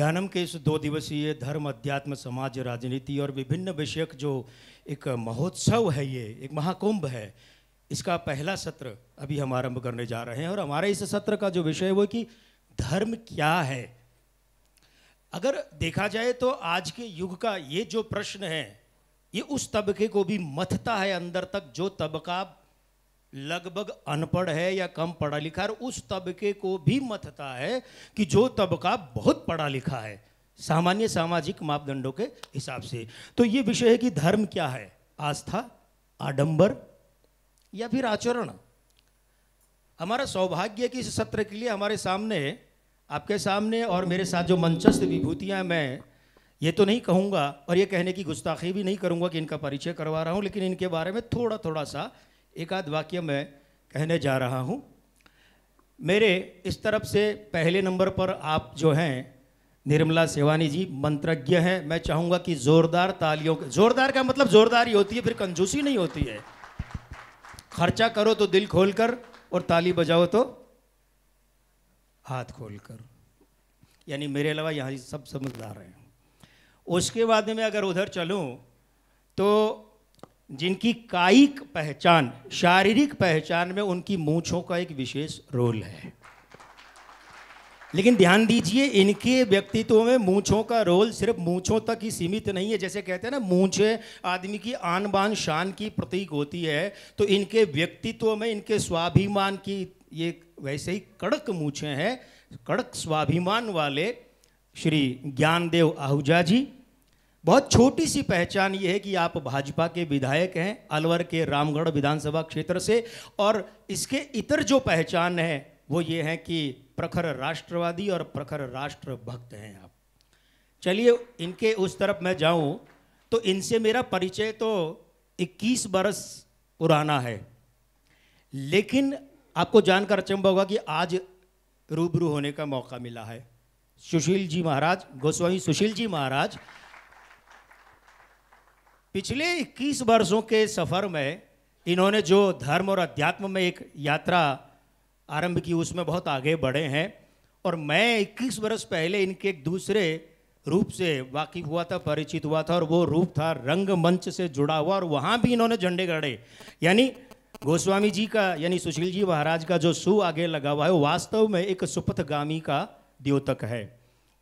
ज्ञानम के इस दो दिवसीय धर्म अध्यात्म समाज राजनीति और विभिन्न विषयक जो एक महोत्सव है ये एक महाकुंभ है इसका पहला सत्र अभी हम आरंभ करने जा रहे हैं और हमारे इस सत्र का जो विषय है वो कि धर्म क्या है अगर देखा जाए तो आज के युग का ये जो प्रश्न है ये उस तबके को भी मथता है अंदर तक जो तबका लगभग अनपढ़ है या कम पढ़ा लिखा है उस तबके को भी मतता है कि जो तबका बहुत पढ़ा लिखा है सामान्य सामाजिक मापदंडों के हिसाब से तो ये विषय है कि धर्म क्या है आस्था आडंबर या फिर आचरण हमारा सौभाग्य कि इस सत्र के लिए हमारे सामने आपके सामने और मेरे साथ जो मंचस्थ विभूतियाँ मैं ये तो नहीं कहूँगा और ये कहने की गुस्ताखी भी नहीं करूँगा कि इनका परिचय करवा रहा हूँ लेकिन इनके बारे में थोड़ा थोड़ा सा एक आध वाक्य मैं कहने जा रहा हूँ मेरे इस तरफ से पहले नंबर पर आप जो हैं निर्मला सेवानी जी मंत्रज्ञ हैं मैं चाहूँगा कि ज़ोरदार तालियों ज़ोरदार का मतलब ज़ोरदार ही होती है फिर कंजूसी नहीं होती है खर्चा करो तो दिल खोल कर और ताली बजाओ तो हाथ खोल कर यानी मेरे अलावा यहाँ सब समझदार हैं उसके बाद में अगर उधर चलूँ तो जिनकी कायिक पहचान शारीरिक पहचान में उनकी मूछों का एक विशेष रोल है लेकिन ध्यान दीजिए इनके व्यक्तित्व में मूछों का रोल सिर्फ मूछों तक ही सीमित नहीं है जैसे कहते हैं ना मूछे आदमी की आन बान शान की प्रतीक होती है तो इनके व्यक्तित्व में इनके स्वाभिमान की ये वैसे ही कड़क मूछे हैं कड़क स्वाभिमान वाले श्री ज्ञानदेव आहूजा जी बहुत छोटी सी पहचान ये है कि आप भाजपा के विधायक हैं अलवर के रामगढ़ विधानसभा क्षेत्र से और इसके इतर जो पहचान है वो ये है कि प्रखर राष्ट्रवादी और प्रखर राष्ट्र भक्त हैं आप चलिए इनके उस तरफ मैं जाऊं तो इनसे मेरा परिचय तो 21 बरस पुराना है लेकिन आपको जानकर अचंबा होगा कि आज रूबरू होने का मौका मिला है सुशील जी महाराज गोस्वामी सुशील जी महाराज पिछले 21 वर्षों के सफ़र में इन्होंने जो धर्म और अध्यात्म में एक यात्रा आरंभ की उसमें बहुत आगे बढ़े हैं और मैं 21 वर्ष पहले इनके एक दूसरे रूप से वाकिफ हुआ था परिचित हुआ था और वो रूप था रंगमंच से जुड़ा हुआ और वहाँ भी इन्होंने झंडे गड़े यानी गोस्वामी जी का यानी सुशील जी महाराज का जो सु आगे लगा हुआ है वास्तव में एक सुपथगामी का द्योतक है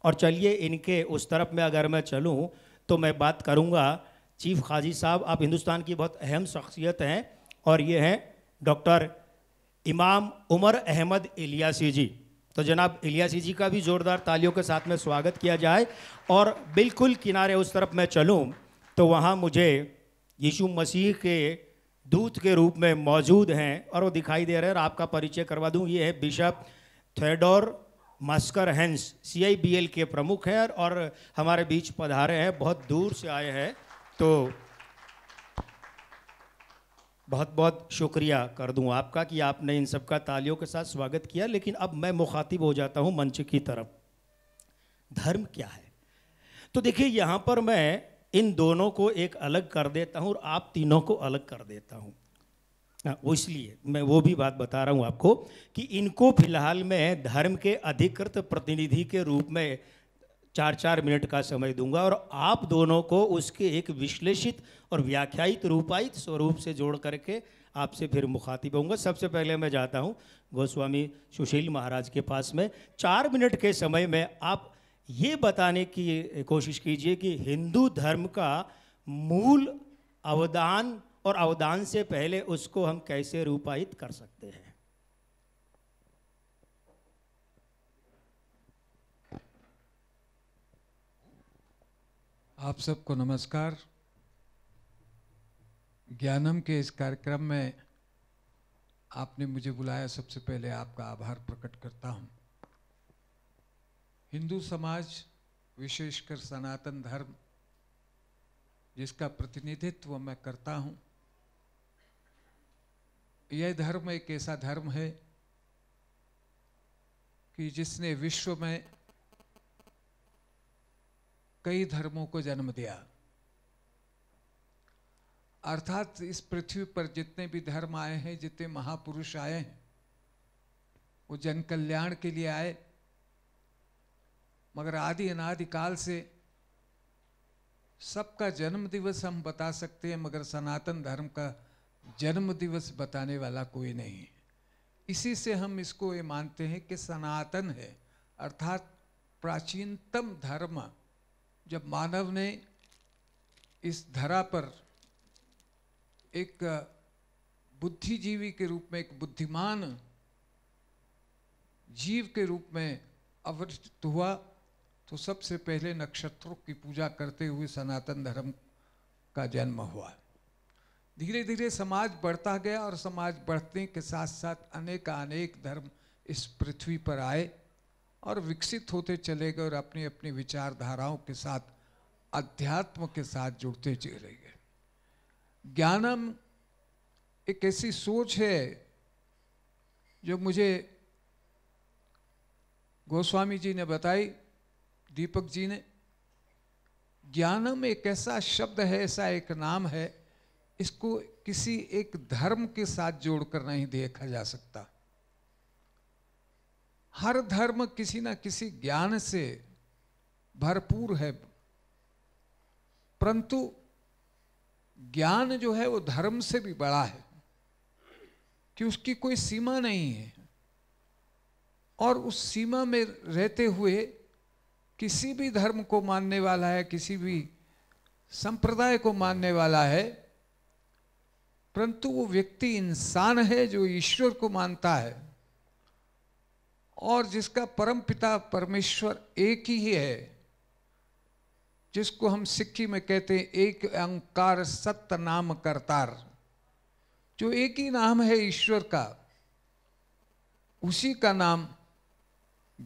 और चलिए इनके उस तरफ में अगर मैं चलूँ तो मैं बात करूँगा चीफ खाजी साहब आप हिंदुस्तान की बहुत अहम शख्सियत हैं और ये हैं डॉक्टर इमाम उमर अहमद इलियासी जी तो जनाब इलियासी जी का भी ज़ोरदार तालियों के साथ में स्वागत किया जाए और बिल्कुल किनारे उस तरफ मैं चलूँ तो वहाँ मुझे यीशु मसीह के दूत के रूप में मौजूद हैं और वो दिखाई दे रहे हैं और आपका परिचय करवा दूँ ये है बिशप थेडोर मस्कर हैंस सी के प्रमुख हैं और हमारे बीच पधारे हैं बहुत दूर से आए हैं तो बहुत बहुत शुक्रिया कर दूं आपका कि आपने इन सबका तालियों के साथ स्वागत किया लेकिन अब मैं मुखातिब हो जाता हूं मंच की तरफ धर्म क्या है तो देखिए यहां पर मैं इन दोनों को एक अलग कर देता हूं और आप तीनों को अलग कर देता हूं हाँ, वो इसलिए मैं वो भी बात बता रहा हूं आपको कि इनको फिलहाल मैं धर्म के अधिकृत प्रतिनिधि के रूप में चार चार मिनट का समय दूंगा और आप दोनों को उसके एक विश्लेषित और व्याख्यायित रूपायित स्वरूप से जोड़ करके आपसे फिर मुखातिब होऊंगा सबसे पहले मैं जाता हूँ गोस्वामी सुशील महाराज के पास में चार मिनट के समय में आप ये बताने की कोशिश कीजिए कि हिंदू धर्म का मूल अवदान और अवदान से पहले उसको हम कैसे रूपायित कर सकते हैं आप सबको नमस्कार ज्ञानम के इस कार्यक्रम में आपने मुझे बुलाया सबसे पहले आपका आभार प्रकट करता हूँ हिंदू समाज विशेषकर सनातन धर्म जिसका प्रतिनिधित्व मैं करता हूँ यह धर्म एक ऐसा धर्म है कि जिसने विश्व में कई धर्मों को जन्म दिया अर्थात इस पृथ्वी पर जितने भी धर्म आए हैं जितने महापुरुष आए हैं वो जन कल्याण के लिए आए मगर आदि अनादिकाल से सबका जन्म दिवस हम बता सकते हैं मगर सनातन धर्म का जन्म दिवस बताने वाला कोई नहीं इसी से हम इसको ये मानते हैं कि सनातन है अर्थात प्राचीनतम धर्म जब मानव ने इस धरा पर एक बुद्धिजीवी के रूप में एक बुद्धिमान जीव के रूप में अवस्थित हुआ तो सबसे पहले नक्षत्रों की पूजा करते हुए सनातन धर्म का जन्म हुआ धीरे धीरे समाज बढ़ता गया और समाज बढ़ने के साथ साथ अनेक अनेक धर्म इस पृथ्वी पर आए और विकसित होते चले गए और अपनी अपनी विचारधाराओं के साथ अध्यात्म के साथ जुड़ते चले गए ज्ञानम एक ऐसी सोच है जो मुझे गोस्वामी जी ने बताई दीपक जी ने ज्ञानम एक ऐसा शब्द है ऐसा एक नाम है इसको किसी एक धर्म के साथ जोड़कर नहीं देखा जा सकता हर धर्म किसी ना किसी ज्ञान से भरपूर है परंतु ज्ञान जो है वो धर्म से भी बड़ा है कि उसकी कोई सीमा नहीं है और उस सीमा में रहते हुए किसी भी धर्म को मानने वाला है किसी भी संप्रदाय को मानने वाला है परंतु वो व्यक्ति इंसान है जो ईश्वर को मानता है और जिसका परम पिता परमेश्वर एक ही है जिसको हम सिक्की में कहते हैं एक अंकार सत्य नाम करतार जो एक ही नाम है ईश्वर का उसी का नाम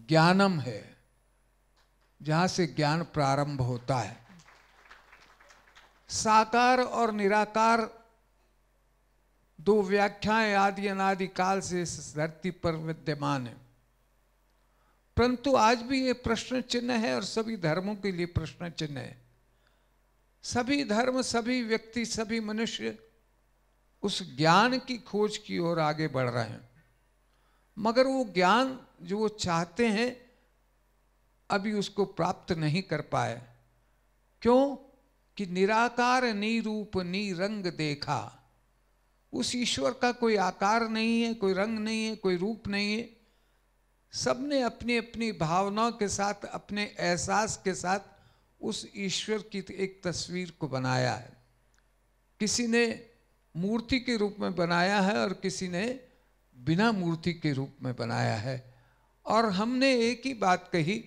ज्ञानम है जहां से ज्ञान प्रारंभ होता है साकार और निराकार दो व्याख्याएं आदि अनादि काल से इस धरती पर विद्यमान है परंतु आज भी ये प्रश्न चिन्ह है और सभी धर्मों के लिए प्रश्न चिन्ह है सभी धर्म सभी व्यक्ति सभी मनुष्य उस ज्ञान की खोज की ओर आगे बढ़ रहे हैं मगर वो ज्ञान जो वो चाहते हैं अभी उसको प्राप्त नहीं कर पाए क्यों कि निराकार निरूप निरंग देखा उस ईश्वर का कोई आकार नहीं है कोई रंग नहीं है कोई रूप नहीं है सब ने अपनी अपनी भावनाओं के साथ अपने एहसास के साथ उस ईश्वर की एक तस्वीर को बनाया है किसी ने मूर्ति के रूप में बनाया है और किसी ने बिना मूर्ति के रूप में बनाया है और हमने एक ही बात कही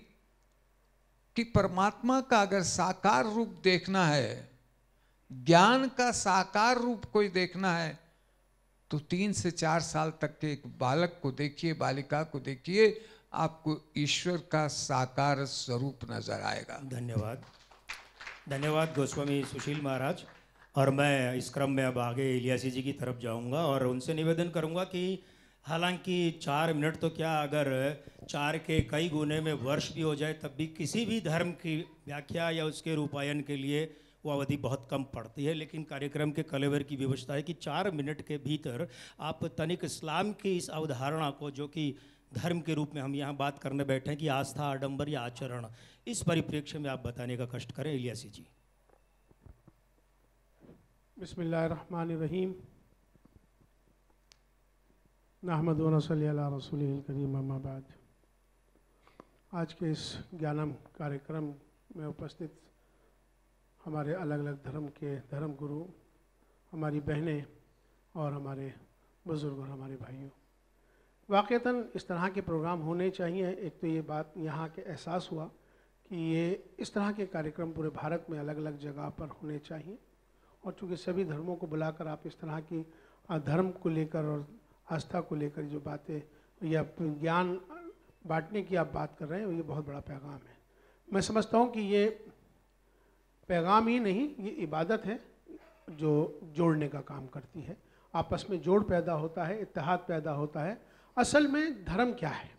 कि परमात्मा का अगर साकार रूप देखना है ज्ञान का साकार रूप कोई देखना है तो तीन से चार साल तक के एक बालक को देखिए बालिका को देखिए आपको ईश्वर का साकार स्वरूप नजर आएगा धन्यवाद धन्यवाद गोस्वामी सुशील महाराज और मैं इस क्रम में अब आगे इलियासी जी की तरफ जाऊंगा और उनसे निवेदन करूंगा कि हालांकि चार मिनट तो क्या अगर चार के कई गुने में वर्ष भी हो जाए तब भी किसी भी धर्म की व्याख्या या उसके रूपायन के लिए वो अवधि बहुत कम पड़ती है लेकिन कार्यक्रम के कलेवर की व्यवस्था है कि चार मिनट के भीतर आप तनिक इस्लाम की इस अवधारणा को जो कि धर्म के रूप में हम यहाँ बात करने बैठे हैं कि आस्था आडंबर या आचरण इस परिप्रेक्ष्य में आप बताने का कष्ट करें इलियासी जी बसमीम नाहमद रसूल करीम अम्माबाद आज के इस ज्ञानम कार्यक्रम में उपस्थित हमारे अलग अलग धर्म के धर्म गुरु हमारी बहनें और हमारे बुज़ुर्ग और हमारे भाइयों वाक़ता इस तरह के प्रोग्राम होने चाहिए एक तो ये बात यहाँ के एहसास हुआ कि ये इस तरह के कार्यक्रम पूरे भारत में अलग अलग जगह पर होने चाहिए और चूँकि सभी धर्मों को बुलाकर आप इस तरह की धर्म को लेकर और आस्था को लेकर जो बातें या ज्ञान बांटने की आप बात कर रहे हैं ये बहुत बड़ा पैगाम है मैं समझता हूँ कि ये पैगाम ही नहीं ये इबादत है जो जोड़ने का काम करती है आपस में जोड़ पैदा होता है इतिहाद पैदा होता है असल में धर्म क्या है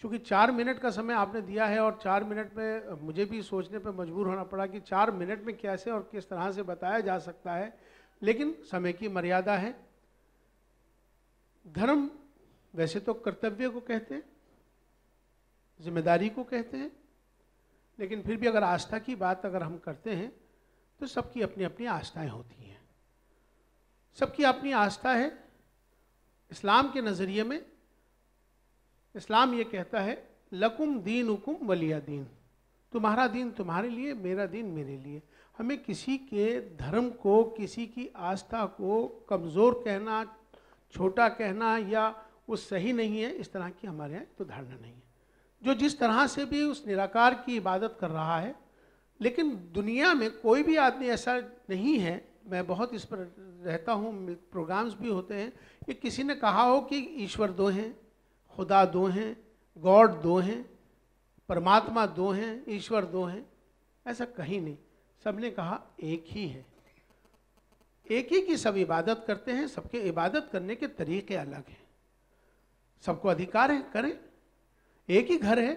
क्योंकि चार मिनट का समय आपने दिया है और चार मिनट में मुझे भी सोचने पर मजबूर होना पड़ा कि चार मिनट में कैसे और किस तरह से बताया जा सकता है लेकिन समय की मर्यादा है धर्म वैसे तो कर्तव्य को कहते हैं जिम्मेदारी को कहते हैं लेकिन फिर भी अगर आस्था की बात अगर हम करते हैं तो सबकी अपनी अपनी आस्थाएं होती हैं सबकी अपनी आस्था है इस्लाम के नज़रिए में इस्लाम ये कहता है लकुम दीन उकुम वलिया दीन तुम्हारा दीन तुम्हारे लिए मेरा दीन मेरे लिए हमें किसी के धर्म को किसी की आस्था को कमज़ोर कहना छोटा कहना या वो सही नहीं है इस तरह की हमारे यहाँ तो धारणा नहीं है जो जिस तरह से भी उस निराकार की इबादत कर रहा है लेकिन दुनिया में कोई भी आदमी ऐसा नहीं है मैं बहुत इस पर रहता हूँ प्रोग्राम्स भी होते हैं कि किसी ने कहा हो कि ईश्वर दो हैं खुदा दो हैं गॉड दो हैं परमात्मा दो हैं ईश्वर दो हैं ऐसा कहीं नहीं सब ने कहा एक ही है एक ही की सब इबादत करते हैं सबके इबादत करने के तरीके अलग हैं सबको अधिकार है करें एक ही घर है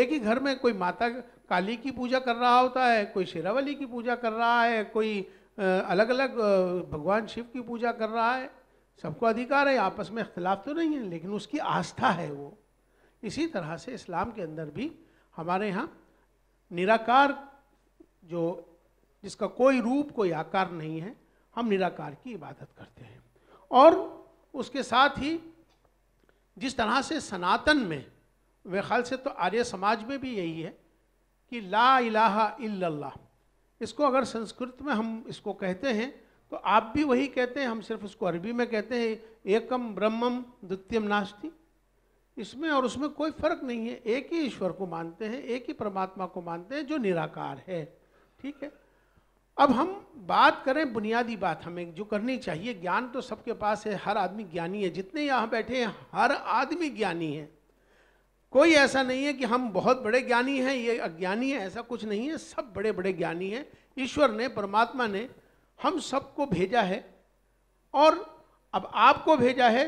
एक ही घर में कोई माता काली की पूजा कर रहा होता है कोई शेरावली की पूजा कर रहा है कोई अलग अलग भगवान शिव की पूजा कर रहा है सबको अधिकार है आपस में अख्तिलाफ़ तो नहीं है लेकिन उसकी आस्था है वो इसी तरह से इस्लाम के अंदर भी हमारे यहाँ निराकार जो जिसका कोई रूप कोई आकार नहीं है हम निराकार की इबादत करते हैं और उसके साथ ही जिस तरह से सनातन में वे ख्याल से तो आर्य समाज में भी यही है कि ला इलाहा इल्लल्लाह इसको अगर संस्कृत में हम इसको कहते हैं तो आप भी वही कहते हैं हम सिर्फ उसको अरबी में कहते हैं एकम ब्रह्मम द्वितीयम नास्ति इसमें और उसमें कोई फर्क नहीं है एक ही ईश्वर को मानते हैं एक ही परमात्मा को मानते हैं जो निराकार है ठीक है अब हम बात करें बुनियादी बात हमें जो करनी चाहिए ज्ञान तो सबके पास है हर आदमी ज्ञानी है जितने यहाँ बैठे हैं हर आदमी ज्ञानी है कोई ऐसा नहीं है कि हम बहुत बड़े ज्ञानी हैं ये अज्ञानी है ऐसा कुछ नहीं है सब बड़े बड़े ज्ञानी हैं ईश्वर ने परमात्मा ने हम सबको भेजा है और अब आपको भेजा है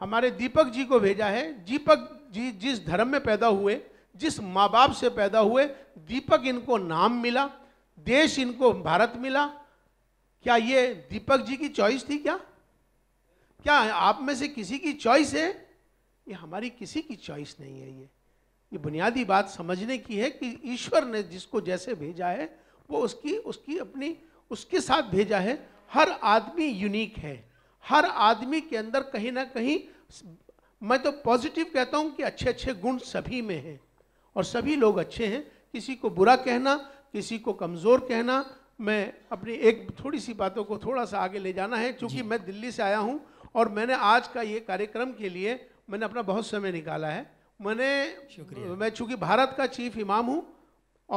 हमारे दीपक जी को भेजा है दीपक जी जिस धर्म में पैदा हुए जिस माँ बाप से पैदा हुए दीपक इनको नाम मिला देश इनको भारत मिला क्या ये दीपक जी की चॉइस थी क्या क्या आप में से किसी की चॉइस है ये हमारी किसी की चॉइस नहीं है ये ये बुनियादी बात समझने की है कि ईश्वर ने जिसको जैसे भेजा है वो उसकी उसकी अपनी उसके साथ भेजा है हर आदमी यूनिक है हर आदमी के अंदर कहीं ना कहीं मैं तो पॉजिटिव कहता हूँ कि अच्छे अच्छे गुण सभी में हैं और सभी लोग अच्छे हैं किसी को बुरा कहना किसी को कमज़ोर कहना मैं अपनी एक थोड़ी सी बातों को थोड़ा सा आगे ले जाना है क्योंकि मैं दिल्ली से आया हूँ और मैंने आज का ये कार्यक्रम के लिए मैंने अपना बहुत समय निकाला है मैंने शुक्रिया मैं चूंकि भारत का चीफ इमाम हूँ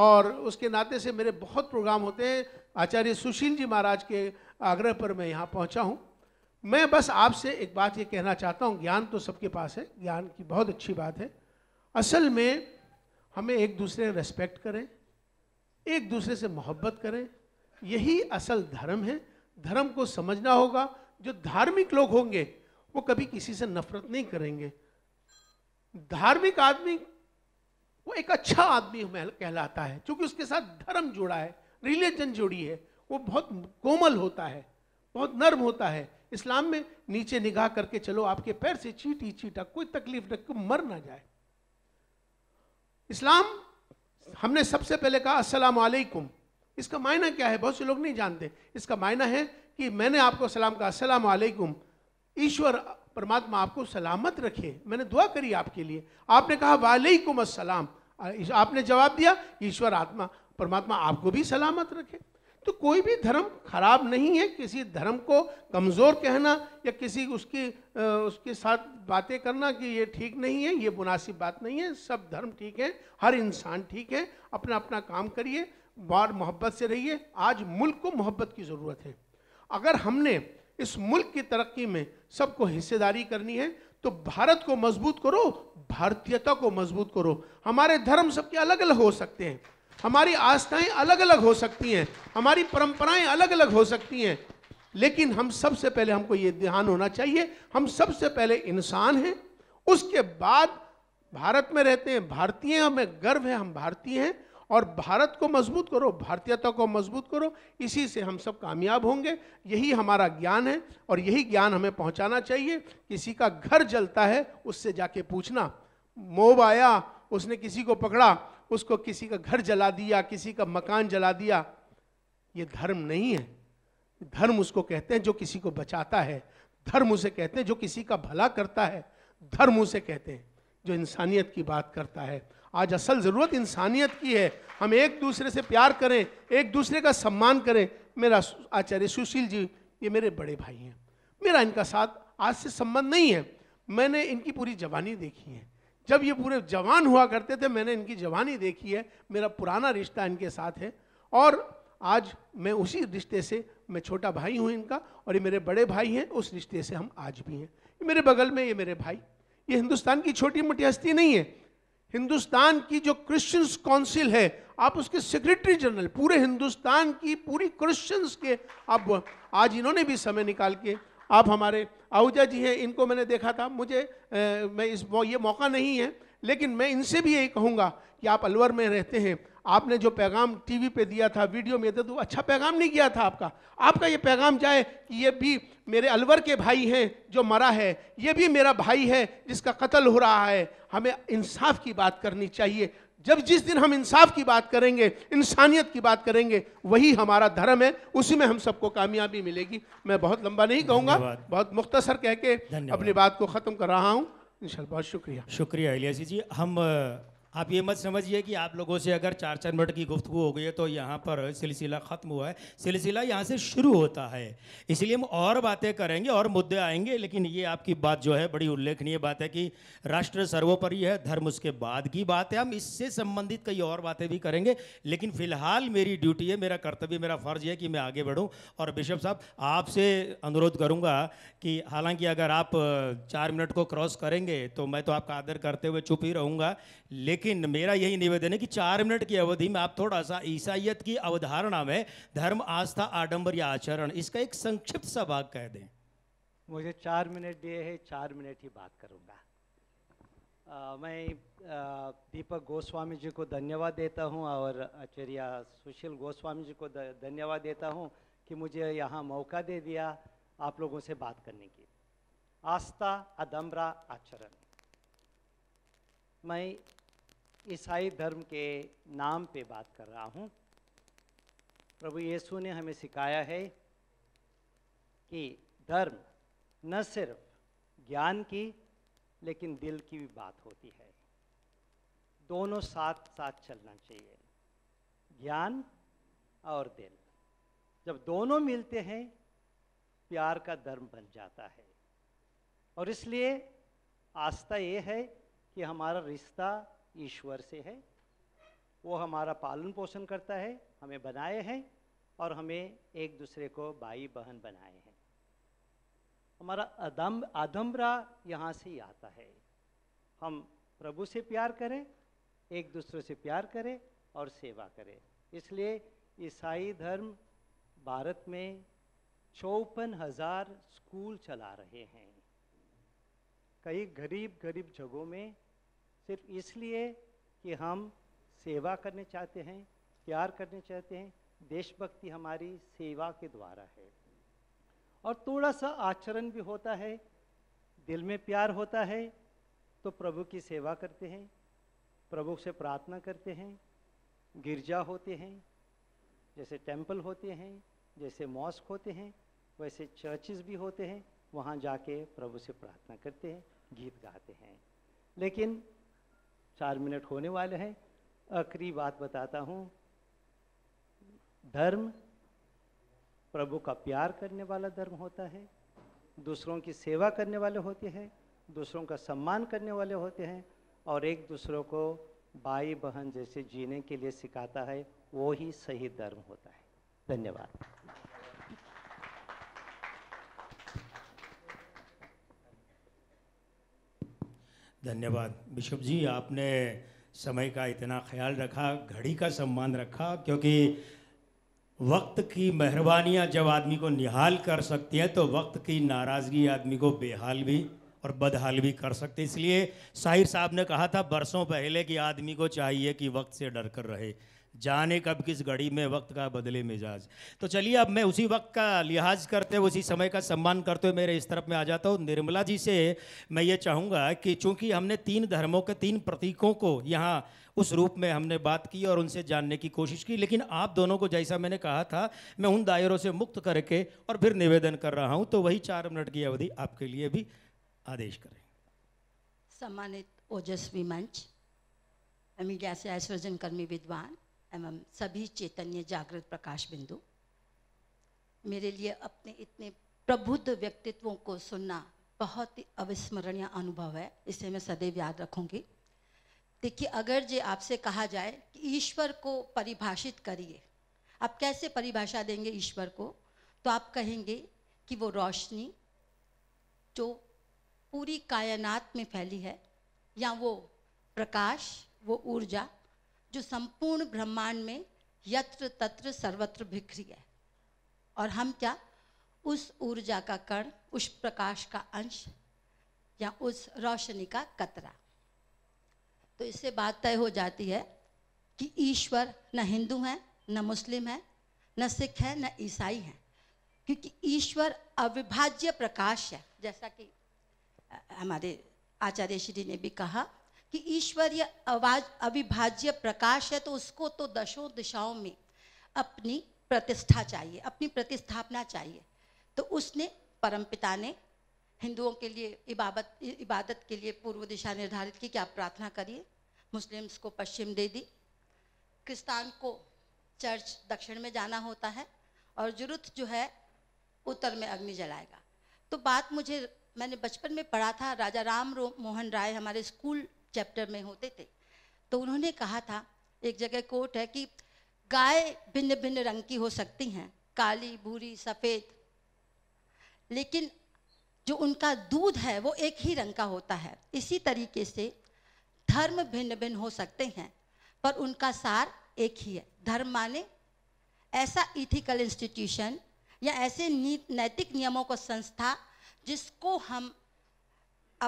और उसके नाते से मेरे बहुत प्रोग्राम होते हैं आचार्य सुशील जी महाराज के आग्रह पर मैं यहाँ पहुँचा हूँ मैं बस आपसे एक बात ये कहना चाहता हूँ ज्ञान तो सबके पास है ज्ञान की बहुत अच्छी बात है असल में हमें एक दूसरे रेस्पेक्ट करें एक दूसरे से मोहब्बत करें यही असल धर्म है धर्म को समझना होगा जो धार्मिक लोग होंगे वो कभी किसी से नफरत नहीं करेंगे धार्मिक आदमी वो एक अच्छा आदमी कहलाता है क्योंकि उसके साथ धर्म जुड़ा है रिलीजन जुड़ी है वो बहुत कोमल होता है बहुत नर्म होता है इस्लाम में नीचे निगाह करके चलो आपके पैर से चीटी चीटा कोई तकलीफ न मर ना जाए इस्लाम हमने सबसे पहले कहा अस्सलाम वालेकुम इसका मायना क्या है बहुत से लोग नहीं जानते इसका मायना है कि मैंने आपको सलाम कहा असलम ईश्वर परमात्मा आपको सलामत रखे मैंने दुआ करी आपके लिए आपने कहा वालेकुम असलाम आपने जवाब दिया ईश्वर आत्मा परमात्मा आपको भी सलामत रखे तो कोई भी धर्म खराब नहीं है किसी धर्म को कमज़ोर कहना या किसी उसकी उसके साथ बातें करना कि ये ठीक नहीं है ये मुनासिब बात नहीं है सब धर्म ठीक है हर इंसान ठीक है अपना अपना काम करिए बार मोहब्बत से रहिए आज मुल्क को मोहब्बत की ज़रूरत है अगर हमने इस मुल्क की तरक्की में सबको हिस्सेदारी करनी है तो भारत को मजबूत करो भारतीयता को मजबूत करो हमारे धर्म सबके अलग अलग हो सकते हैं हमारी आस्थाएं अलग अलग हो सकती हैं हमारी परंपराएं अलग अलग हो सकती हैं लेकिन हम सबसे पहले हमको ये ध्यान होना चाहिए हम सबसे पहले इंसान हैं उसके बाद भारत में रहते हैं भारतीय हमें गर्व है हम भारतीय हैं और भारत को मजबूत करो भारतीयता को मजबूत करो इसी से हम सब कामयाब होंगे यही हमारा ज्ञान है और यही ज्ञान हमें पहुंचाना चाहिए किसी का घर जलता है उससे जाके पूछना मोब आया उसने किसी को पकड़ा उसको किसी का घर जला दिया किसी का मकान जला दिया ये धर्म नहीं है धर्म उसको कहते हैं जो किसी को बचाता है धर्म उसे कहते हैं जो किसी का भला करता है धर्म उसे कहते हैं जो इंसानियत की बात करता है आज असल ज़रूरत इंसानियत की है हम एक दूसरे से प्यार करें एक दूसरे का सम्मान करें मेरा आचार्य सुशील जी ये मेरे बड़े भाई हैं मेरा इनका साथ आज से संबंध नहीं है मैंने इनकी पूरी जवानी देखी है जब ये पूरे जवान हुआ करते थे मैंने इनकी जवानी देखी है मेरा पुराना रिश्ता इनके साथ है और आज मैं उसी रिश्ते से मैं छोटा भाई हूँ इनका और ये मेरे बड़े भाई हैं उस रिश्ते से हम आज भी हैं मेरे बगल में ये मेरे भाई ये हिंदुस्तान की छोटी मोटी हस्ती नहीं है हिंदुस्तान की जो क्रिश्चियंस काउंसिल है आप उसके सेक्रेटरी जनरल पूरे हिंदुस्तान की पूरी क्रिश्चियंस के अब आज इन्होंने भी समय निकाल के आप हमारे आहूजा जी हैं इनको मैंने देखा था मुझे ए, मैं इस ये मौका नहीं है लेकिन मैं इनसे भी यही कहूँगा कि आप अलवर में रहते हैं आपने जो पैगाम टीवी पे दिया था वीडियो में दिया तो अच्छा पैगाम नहीं गया था आपका आपका ये पैगाम जाए कि ये भी मेरे अलवर के भाई हैं जो मरा है ये भी मेरा भाई है जिसका कत्ल हो रहा है हमें इंसाफ की बात करनी चाहिए जब जिस दिन हम इंसाफ की बात करेंगे इंसानियत की बात करेंगे वही हमारा धर्म है उसी में हम सबको कामयाबी मिलेगी मैं बहुत लंबा नहीं कहूँगा बहुत मुख्तसर कह के अपनी बात को ख़त्म कर रहा हूँ इन बहुत शुक्रिया शुक्रिया इलियासी जी हम आप ये मत समझिए कि आप लोगों से अगर चार चार मिनट की गुफ्तु हो गई है तो यहाँ पर सिलसिला ख़त्म हुआ है सिलसिला यहाँ से शुरू होता है इसलिए हम और बातें करेंगे और मुद्दे आएंगे लेकिन ये आपकी बात जो है बड़ी उल्लेखनीय बात है कि राष्ट्र सर्वोपरि है धर्म उसके बाद की बात है हम इससे संबंधित कई और बातें भी करेंगे लेकिन फिलहाल मेरी ड्यूटी है मेरा कर्तव्य मेरा फ़र्ज़ है कि मैं आगे बढ़ूँ और बिशप साहब आपसे अनुरोध करूँगा कि हालांकि अगर आप चार मिनट को क्रॉस करेंगे तो मैं तो आपका आदर करते हुए चुप ही रहूँगा लेकिन लेकिन मेरा यही निवेदन है कि चार मिनट की अवधि में आप थोड़ा सा ईसाइत की अवधारणा में धर्म आस्था आडंबर या आचरण इसका एक संक्षिप्त सा भाग कह दें मुझे चार मिनट दिए है चार मिनट ही बात करूंगा Uh, मैं दीपक गोस्वामी जी को धन्यवाद देता हूँ और आचार्य सुशील गोस्वामी जी को धन्यवाद देता हूँ कि मुझे यहाँ मौका दे दिया आप लोगों से बात करने की आस्था अदम्बरा आचरण मैं ईसाई धर्म के नाम पे बात कर रहा हूँ प्रभु यीशु ने हमें सिखाया है कि धर्म न सिर्फ ज्ञान की लेकिन दिल की भी बात होती है दोनों साथ साथ चलना चाहिए ज्ञान और दिल जब दोनों मिलते हैं प्यार का धर्म बन जाता है और इसलिए आस्था ये है कि हमारा रिश्ता ईश्वर से है वो हमारा पालन पोषण करता है हमें बनाए हैं और हमें एक दूसरे को भाई बहन बनाए हैं हमारा अदम आदम्बरा यहाँ से ही आता है हम प्रभु से प्यार करें एक दूसरे से प्यार करें और सेवा करें इसलिए ईसाई धर्म भारत में चौपन हजार स्कूल चला रहे हैं कई गरीब गरीब जगहों में सिर्फ इसलिए कि हम सेवा करने चाहते हैं प्यार करने चाहते हैं देशभक्ति हमारी सेवा के द्वारा है और थोड़ा सा आचरण भी होता है दिल में प्यार होता है तो प्रभु की सेवा करते हैं प्रभु से प्रार्थना करते हैं गिरजा होते हैं जैसे टेम्पल होते हैं जैसे मॉस्क होते हैं वैसे चर्चेस भी होते हैं वहाँ जाके प्रभु से प्रार्थना करते हैं गीत गाते हैं लेकिन चार मिनट होने वाले हैं आखिरी बात बताता हूँ धर्म प्रभु का प्यार करने वाला धर्म होता है दूसरों की सेवा करने वाले होते हैं दूसरों का सम्मान करने वाले होते हैं और एक दूसरों को भाई बहन जैसे जीने के लिए सिखाता है वो ही सही धर्म होता है धन्यवाद धन्यवाद बिशप जी आपने समय का इतना ख्याल रखा घड़ी का सम्मान रखा क्योंकि वक्त की मेहरबानियाँ जब आदमी को निहाल कर सकती हैं तो वक्त की नाराज़गी आदमी को बेहाल भी और बदहाल भी कर सकते इसलिए साहिर साहब ने कहा था बरसों पहले कि आदमी को चाहिए कि वक्त से डर कर रहे जाने कब किस घड़ी में वक्त का बदले मिजाज तो चलिए अब मैं उसी वक्त का लिहाज करते हुए उसी समय का सम्मान करते हुए मेरे इस तरफ में आ जाता हूँ निर्मला जी से मैं ये चाहूँगा कि चूंकि हमने तीन धर्मों के तीन प्रतीकों को यहाँ उस रूप में हमने बात की और उनसे जानने की कोशिश की लेकिन आप दोनों को जैसा मैंने कहा था मैं उन दायरों से मुक्त करके और फिर निवेदन कर रहा हूँ तो वही चार मिनट की अवधि आपके लिए भी आदेश करें सम्मानित ओजस्वी मंच मीडिया से आयोजन कर्मी विद्वान एवं सभी चैतन्य जागृत प्रकाश बिंदु मेरे लिए अपने इतने प्रबुद्ध व्यक्तित्वों को सुनना बहुत ही अविस्मरणीय अनुभव है इसे मैं सदैव याद रखूंगी देखिए अगर जे आपसे कहा जाए कि ईश्वर को परिभाषित करिए आप कैसे परिभाषा देंगे ईश्वर को तो आप कहेंगे कि वो रोशनी जो पूरी कायनात में फैली है या वो प्रकाश वो ऊर्जा जो संपूर्ण ब्रह्मांड में यत्र तत्र सर्वत्र बिखरी है और हम क्या उस ऊर्जा का कण उस प्रकाश का अंश या उस रोशनी का कतरा तो इससे बात तय हो जाती है कि ईश्वर न हिंदू है न मुस्लिम है न सिख है न ईसाई है क्योंकि ईश्वर अविभाज्य प्रकाश है जैसा कि हमारे आचार्य श्री ने भी कहा कि ईश्वरीय आवाज अविभाज्य प्रकाश है तो उसको तो दशों दिशाओं में अपनी प्रतिष्ठा चाहिए अपनी प्रतिस्थापना चाहिए तो उसने परमपिता ने हिंदुओं के लिए इबादत इबादत के लिए पूर्व दिशा निर्धारित की कि आप प्रार्थना करिए मुस्लिम्स को पश्चिम दे दी क्रिस्तान को चर्च दक्षिण में जाना होता है और जुरुथ जो है उत्तर में अग्नि जलाएगा तो बात मुझे मैंने बचपन में पढ़ा था राजा राम मोहन राय हमारे स्कूल चैप्टर में होते थे तो उन्होंने कहा था एक जगह कोट है कि गाय भिन्न भिन्न रंग की हो सकती हैं काली भूरी सफ़ेद लेकिन जो उनका दूध है वो एक ही रंग का होता है इसी तरीके से धर्म भिन्न भिन्न हो सकते हैं पर उनका सार एक ही है धर्म माने ऐसा इथिकल इंस्टीट्यूशन या ऐसे नैतिक नियमों को संस्था जिसको हम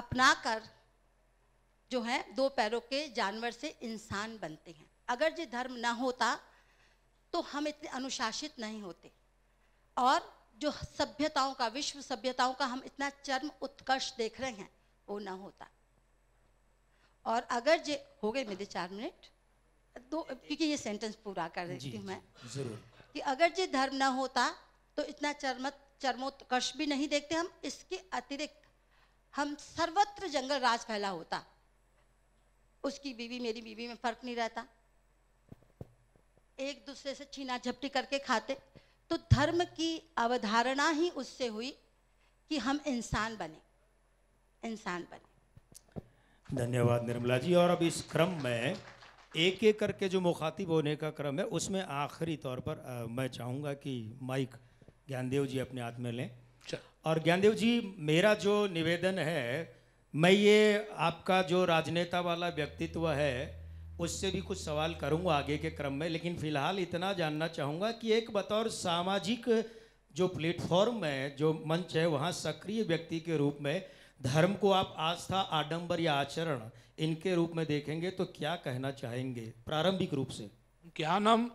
अपना कर जो है दो पैरों के जानवर से इंसान बनते हैं अगर ये धर्म ना होता तो हम इतने अनुशासित नहीं होते और जो सभ्यताओं का विश्व सभ्यताओं का हम इतना चर्म उत्कर्ष देख रहे हैं वो ना होता और अगर जे हो गए मेरे चार मिनट दो क्योंकि ये सेंटेंस पूरा कर देती हूँ मैं कि अगर जे धर्म ना होता तो इतना चर्म चर्मोत्कर्ष भी नहीं देखते हम इसके अतिरिक्त हम सर्वत्र जंगल राज फैला होता उसकी बीवी मेरी बीवी में फर्क नहीं रहता एक दूसरे से छीना झपटी करके खाते तो धर्म की अवधारणा ही उससे हुई कि हम इंसान बने इंसान बने धन्यवाद निर्मला जी और अब इस क्रम में एक एक करके जो मुखातिब होने का क्रम है उसमें आखिरी तौर पर आ, मैं चाहूँगा कि माइक ज्ञानदेव जी अपने हाथ में लें और ज्ञानदेव जी मेरा जो निवेदन है मैं ये आपका जो राजनेता वाला व्यक्तित्व है उससे भी कुछ सवाल करूंगा आगे के क्रम में लेकिन फिलहाल इतना जानना चाहूँगा कि एक बतौर सामाजिक जो प्लेटफॉर्म है जो मंच है वहाँ सक्रिय व्यक्ति के रूप में धर्म को आप आस्था आडंबर या आचरण इनके रूप में देखेंगे तो क्या कहना चाहेंगे प्रारंभिक रूप से ज्ञानम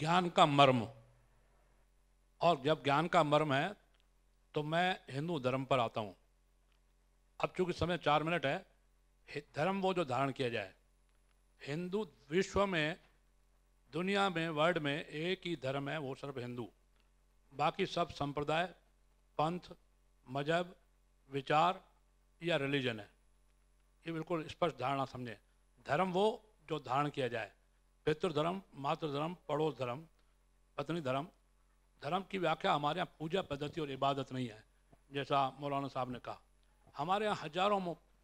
ज्ञान का मर्म और जब ज्ञान का मर्म है तो मैं हिंदू धर्म पर आता हूँ अब चूंकि समय चार मिनट है धर्म वो जो धारण किया जाए हिंदू विश्व में दुनिया में वर्ल्ड में एक ही धर्म है वो सिर्फ हिंदू बाकी सब संप्रदाय पंथ मजहब विचार या रिलीजन है ये बिल्कुल स्पष्ट धारणा समझें धर्म वो जो धारण किया जाए पितृधर्म मातृधर्म पड़ोस धर्म पत्नी धर्म धर्म की व्याख्या हमारे यहाँ पूजा पद्धति और इबादत नहीं है जैसा मौलाना साहब ने कहा हमारे यहाँ हजारों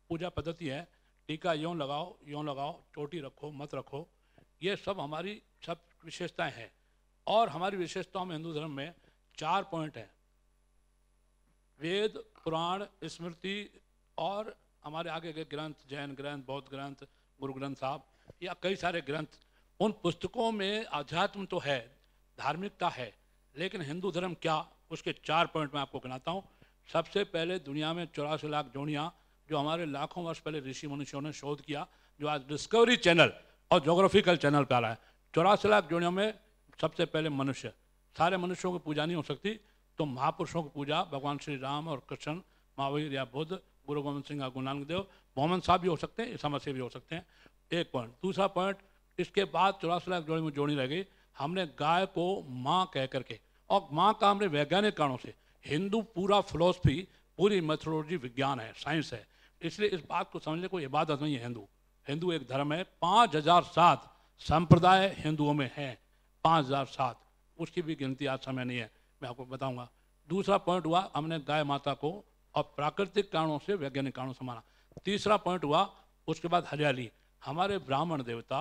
पूजा पद्धति है टीका यों लगाओ यों लगाओ चोटी रखो मत रखो ये सब हमारी सब विशेषताएं हैं और हमारी विशेषताओं में हिंदू धर्म में चार पॉइंट हैं वेद पुराण स्मृति और हमारे आगे के ग्रंथ जैन ग्रंथ बौद्ध ग्रंथ गुरु ग्रंथ साहब या कई सारे ग्रंथ उन पुस्तकों में आध्यात्म तो है धार्मिकता है लेकिन हिंदू धर्म क्या उसके चार पॉइंट मैं आपको गिनाता हूँ सबसे पहले दुनिया में चौरासी लाख जोड़ियाँ जो हमारे लाखों वर्ष पहले ऋषि मनुष्यों ने शोध किया जो आज डिस्कवरी चैनल और जोग्राफिकल चैनल पर आ रहा है चौरासी लाख जोड़ियों में सबसे पहले मनुष्य सारे मनुष्यों की पूजा नहीं हो सकती तो महापुरुषों की पूजा भगवान श्री राम और कृष्ण महावीर या बुद्ध गुरु गोविंद सिंह या गुरु नानक देव मोहम्मद साहब भी हो सकते हैं ईसा मसीह भी हो सकते हैं एक पॉइंट दूसरा पॉइंट इसके बाद चौरासी लाख जोड़ी में जोड़ी रह गई हमने गाय को माँ कह करके और माँ का हमने वैज्ञानिक कारणों से हिंदू पूरा फिलोसफी पूरी मेथोलॉजी विज्ञान है साइंस है इसलिए इस बात को समझने कोई इबादत नहीं है हिंदू हिंदू एक धर्म है पाँच हजार सात संप्रदाय हिंदुओं में है पाँच हजार सात उसकी भी गिनती आज समय नहीं है मैं आपको बताऊंगा दूसरा पॉइंट हुआ हमने गाय माता को और प्राकृतिक कारणों से वैज्ञानिक कारणों से माना तीसरा पॉइंट हुआ उसके बाद हरियाली हमारे ब्राह्मण देवता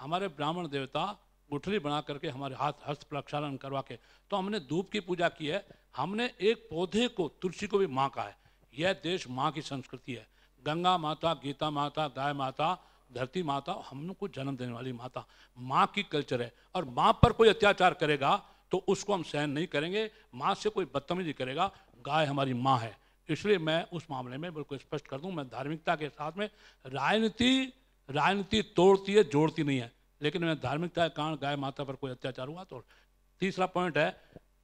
हमारे ब्राह्मण देवता गुठली बना करके हमारे हाथ हस्त प्रक्षालन करवा के तो हमने धूप की पूजा की है हमने एक पौधे को तुलसी को भी माँ कहा है यह देश माँ की संस्कृति है गंगा माता गीता माता गाय माता धरती माता हम को जन्म देने वाली माता माँ की कल्चर है और माँ पर कोई अत्याचार करेगा तो उसको हम सहन नहीं करेंगे माँ से कोई बदतमीजी करेगा गाय हमारी माँ है इसलिए मैं उस मामले में बिल्कुल स्पष्ट कर दूँ मैं धार्मिकता के साथ में राजनीति राजनीति तोड़ती है जोड़ती नहीं है लेकिन मैं धार्मिकता के कारण गाय माता पर कोई अत्याचार हुआ तो तीसरा पॉइंट है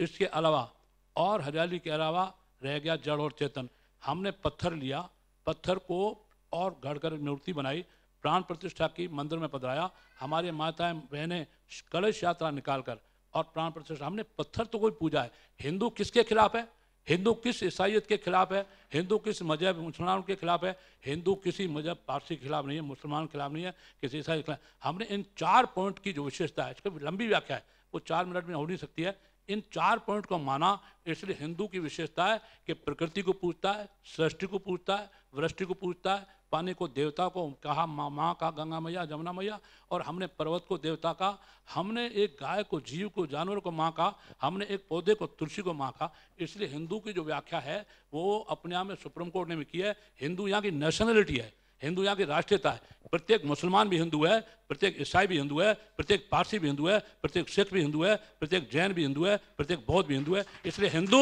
इसके अलावा और हरियाली के अलावा रह गया जड़ और चेतन हमने पत्थर लिया पत्थर को और गढ़ कर मूर्ति बनाई प्राण प्रतिष्ठा की मंदिर में पधराया हमारी माताएं बहनें कलश यात्रा निकाल कर और प्राण प्रतिष्ठा हमने पत्थर तो कोई पूजा है हिंदू किसके खिलाफ है हिंदू किस ईसाइत के खिलाफ है हिंदू किस मजहब मुसलमान के खिलाफ है हिंदू किसी मजहब पारसी के खिलाफ नहीं है मुसलमान के खिलाफ नहीं है किसी ईसाई के खिलाफ हमने इन चार पॉइंट की जो विशेषता है इसकी लंबी व्याख्या है वो चार मिनट में हो नहीं सकती है इन चार पॉइंट को माना इसलिए हिंदू की विशेषता है कि प्रकृति को पूछता है सृष्टि को पूछता है वृष्टि को पूछता है पानी को देवता को कहा माँ माँ का गंगा मैया जमुना मैया और हमने पर्वत को देवता का हमने एक गाय को जीव को जानवर को माँ का हमने एक पौधे को तुलसी को माँ का इसलिए हिंदू की जो व्याख्या है वो अपने आप में सुप्रीम कोर्ट ने भी की है हिंदू यहाँ की नेशनलिटी है हिंदू यहाँ की राष्ट्रीयता है प्रत्येक मुसलमान भी हिंदू है प्रत्येक ईसाई भी हिंदू है प्रत्येक पारसी भी हिंदू है प्रत्येक सिख भी हिंदू है प्रत्येक जैन भी हिंदू है प्रत्येक बौद्ध भी हिंदू है इसलिए हिंदू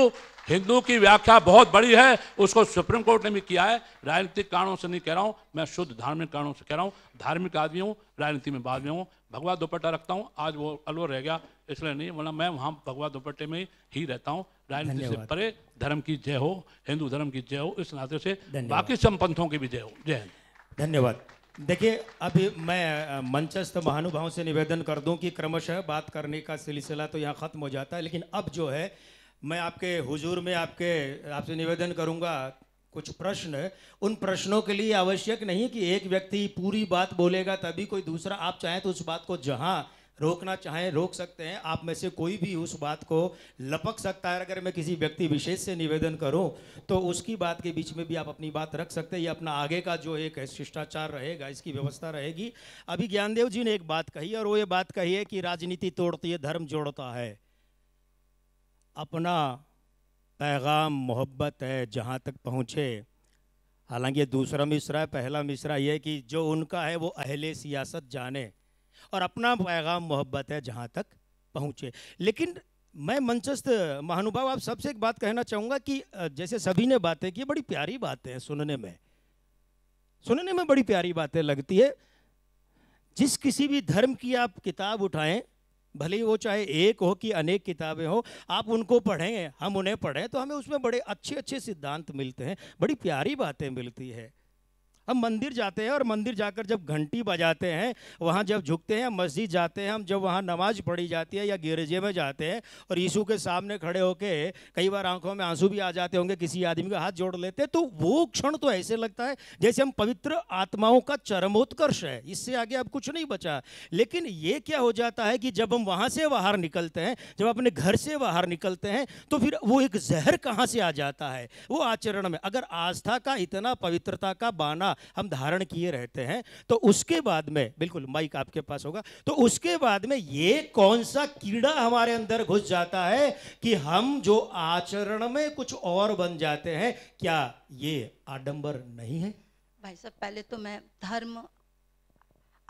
हिंदू की व्याख्या बहुत बड़ी है उसको सुप्रीम कोर्ट ने भी किया है राजनीतिक कारणों से नहीं कह रहा हूँ मैं शुद्ध धार्मिक कारणों से कह रहा हूँ धार्मिक आदमी हूँ राजनीति में बाद में हूँ भगवा दोपट्टा रखता हूँ आज वो अलवर रह गया इसलिए नहीं वरना मैं वहाँ भगवा दोपट्टे में ही रहता हूँ राजनीति से परे धर्म की जय हो हिंदू धर्म की जय हो इस नाते से बाकी संपंथों की भी जय हो जय हिंद धन्यवाद देखिए अभी मैं मंचस्थ महानुभावों से निवेदन कर दूं कि क्रमशः बात करने का सिलसिला तो यहाँ ख़त्म हो जाता है लेकिन अब जो है मैं आपके हुजूर में आपके आपसे निवेदन करूंगा कुछ प्रश्न उन प्रश्नों के लिए आवश्यक नहीं कि एक व्यक्ति पूरी बात बोलेगा तभी कोई दूसरा आप चाहें तो उस बात को जहाँ रोकना चाहें रोक सकते हैं आप में से कोई भी उस बात को लपक सकता है अगर मैं किसी व्यक्ति विशेष से निवेदन करूं तो उसकी बात के बीच में भी आप अपनी बात रख सकते हैं या अपना आगे का जो एक शिष्टाचार रहेगा इसकी व्यवस्था रहेगी अभी ज्ञानदेव जी ने एक बात कही और वो ये बात कही है कि राजनीति तोड़ती है धर्म जोड़ता है अपना पैगाम मोहब्बत है जहाँ तक पहुँचे हालांकि दूसरा मिसरा है पहला मिसरा यह कि जो उनका है वो अहले सियासत जाने और अपना पैगाम मोहब्बत है जहाँ तक पहुँचे लेकिन मैं मंचस्थ महानुभाव आप सबसे एक बात कहना चाहूँगा कि जैसे सभी ने बातें की बड़ी प्यारी बातें हैं सुनने में सुनने में बड़ी प्यारी बातें लगती है जिस किसी भी धर्म की आप किताब उठाएं भले ही वो चाहे एक हो कि अनेक किताबें हो आप उनको पढ़ें हम उन्हें पढ़ें तो हमें उसमें बड़े अच्छे अच्छे सिद्धांत मिलते हैं बड़ी प्यारी बातें मिलती है हम मंदिर जाते हैं और मंदिर जाकर जब घंटी बजाते हैं वहाँ जब झुकते हैं मस्जिद जाते हैं हम जब वहाँ नमाज पढ़ी जाती है या गिरजे में जाते हैं और यीशु के सामने खड़े होकर कई बार आंखों में आंसू भी आ जाते होंगे किसी आदमी का हाथ जोड़ लेते हैं तो वो क्षण तो ऐसे लगता है जैसे हम पवित्र आत्माओं का चरमोत्कर्ष है इससे आगे अब कुछ नहीं बचा लेकिन ये क्या हो जाता है कि जब हम वहाँ से बाहर निकलते हैं जब अपने घर से बाहर निकलते हैं तो फिर वो एक जहर कहाँ से आ जाता है वो आचरण में अगर आस्था का इतना पवित्रता का बाना हम धारण किए रहते हैं तो उसके बाद में बिल्कुल माइक आपके पास होगा तो उसके बाद में ये कौन सा कीड़ा हमारे अंदर घुस जाता है कि हम जो आचरण में कुछ और बन जाते हैं क्या ये आडंबर नहीं है भाई साहब पहले तो मैं धर्म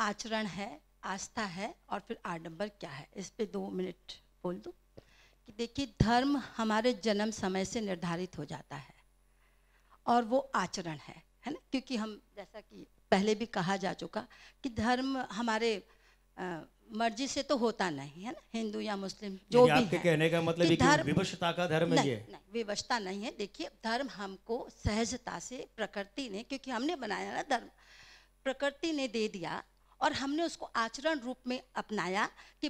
आचरण है आस्था है और फिर आडंबर क्या है इस पे दो मिनट बोल दो कि देखिए धर्म हमारे जन्म समय से निर्धारित हो जाता है और वो आचरण है है ना क्योंकि हम जैसा कि पहले भी कहा जा चुका कि धर्म हमारे आ, मर्जी से तो होता नहीं है ना हिंदू या मुस्लिम जो भी आपके है। कहने का मतलब तो धर्म विवशता का धर्म नहीं, है नहीं विवशता नहीं है देखिए धर्म हमको सहजता से प्रकृति ने क्योंकि हमने बनाया ना धर्म प्रकृति ने दे दिया और हमने उसको आचरण रूप में अपनाया कि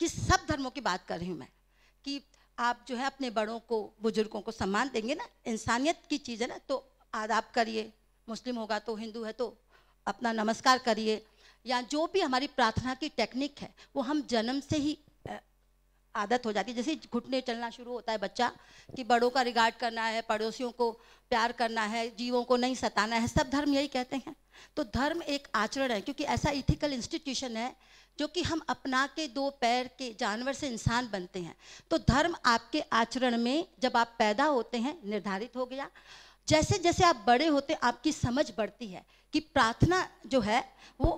कि सब धर्मों की बात कर रही हूँ मैं कि आप जो है अपने बड़ों को बुजुर्गों को सम्मान देंगे ना इंसानियत की चीज़ है ना तो आदाब करिए मुस्लिम होगा तो हिंदू है तो अपना नमस्कार करिए या जो भी हमारी प्रार्थना की टेक्निक है वो हम जन्म से ही आदत हो जाती है जैसे घुटने चलना शुरू होता है बच्चा कि बड़ों का रिगार्ड करना है पड़ोसियों को प्यार करना है जीवों को नहीं सताना है सब धर्म यही कहते हैं तो धर्म एक आचरण है क्योंकि ऐसा इथिकल इंस्टीट्यूशन है जो कि हम अपना के दो पैर के जानवर से इंसान बनते हैं तो धर्म आपके आचरण में जब आप पैदा होते हैं निर्धारित हो गया जैसे जैसे आप बड़े होते आपकी समझ बढ़ती है कि प्रार्थना जो है वो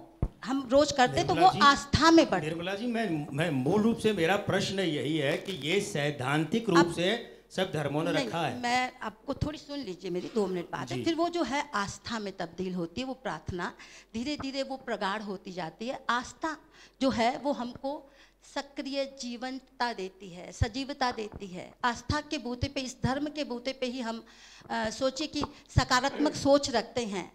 हम रोज करते तो वो आस्था में बढ़ते निर्मला जी मैं मैं मूल रूप से मेरा प्रश्न यही है कि ये सैद्धांतिक रूप से सब धर्मों ने रखा है मैं आपको थोड़ी सुन लीजिए मेरी दो मिनट बाद फिर वो जो है आस्था में तब्दील होती है वो प्रार्थना धीरे धीरे वो प्रगाढ़ होती जाती है आस्था जो है वो हमको सक्रिय जीवनता देती है सजीवता देती है आस्था के बूते पे इस धर्म के बूते पे ही हम सोचिए कि सकारात्मक सोच रखते हैं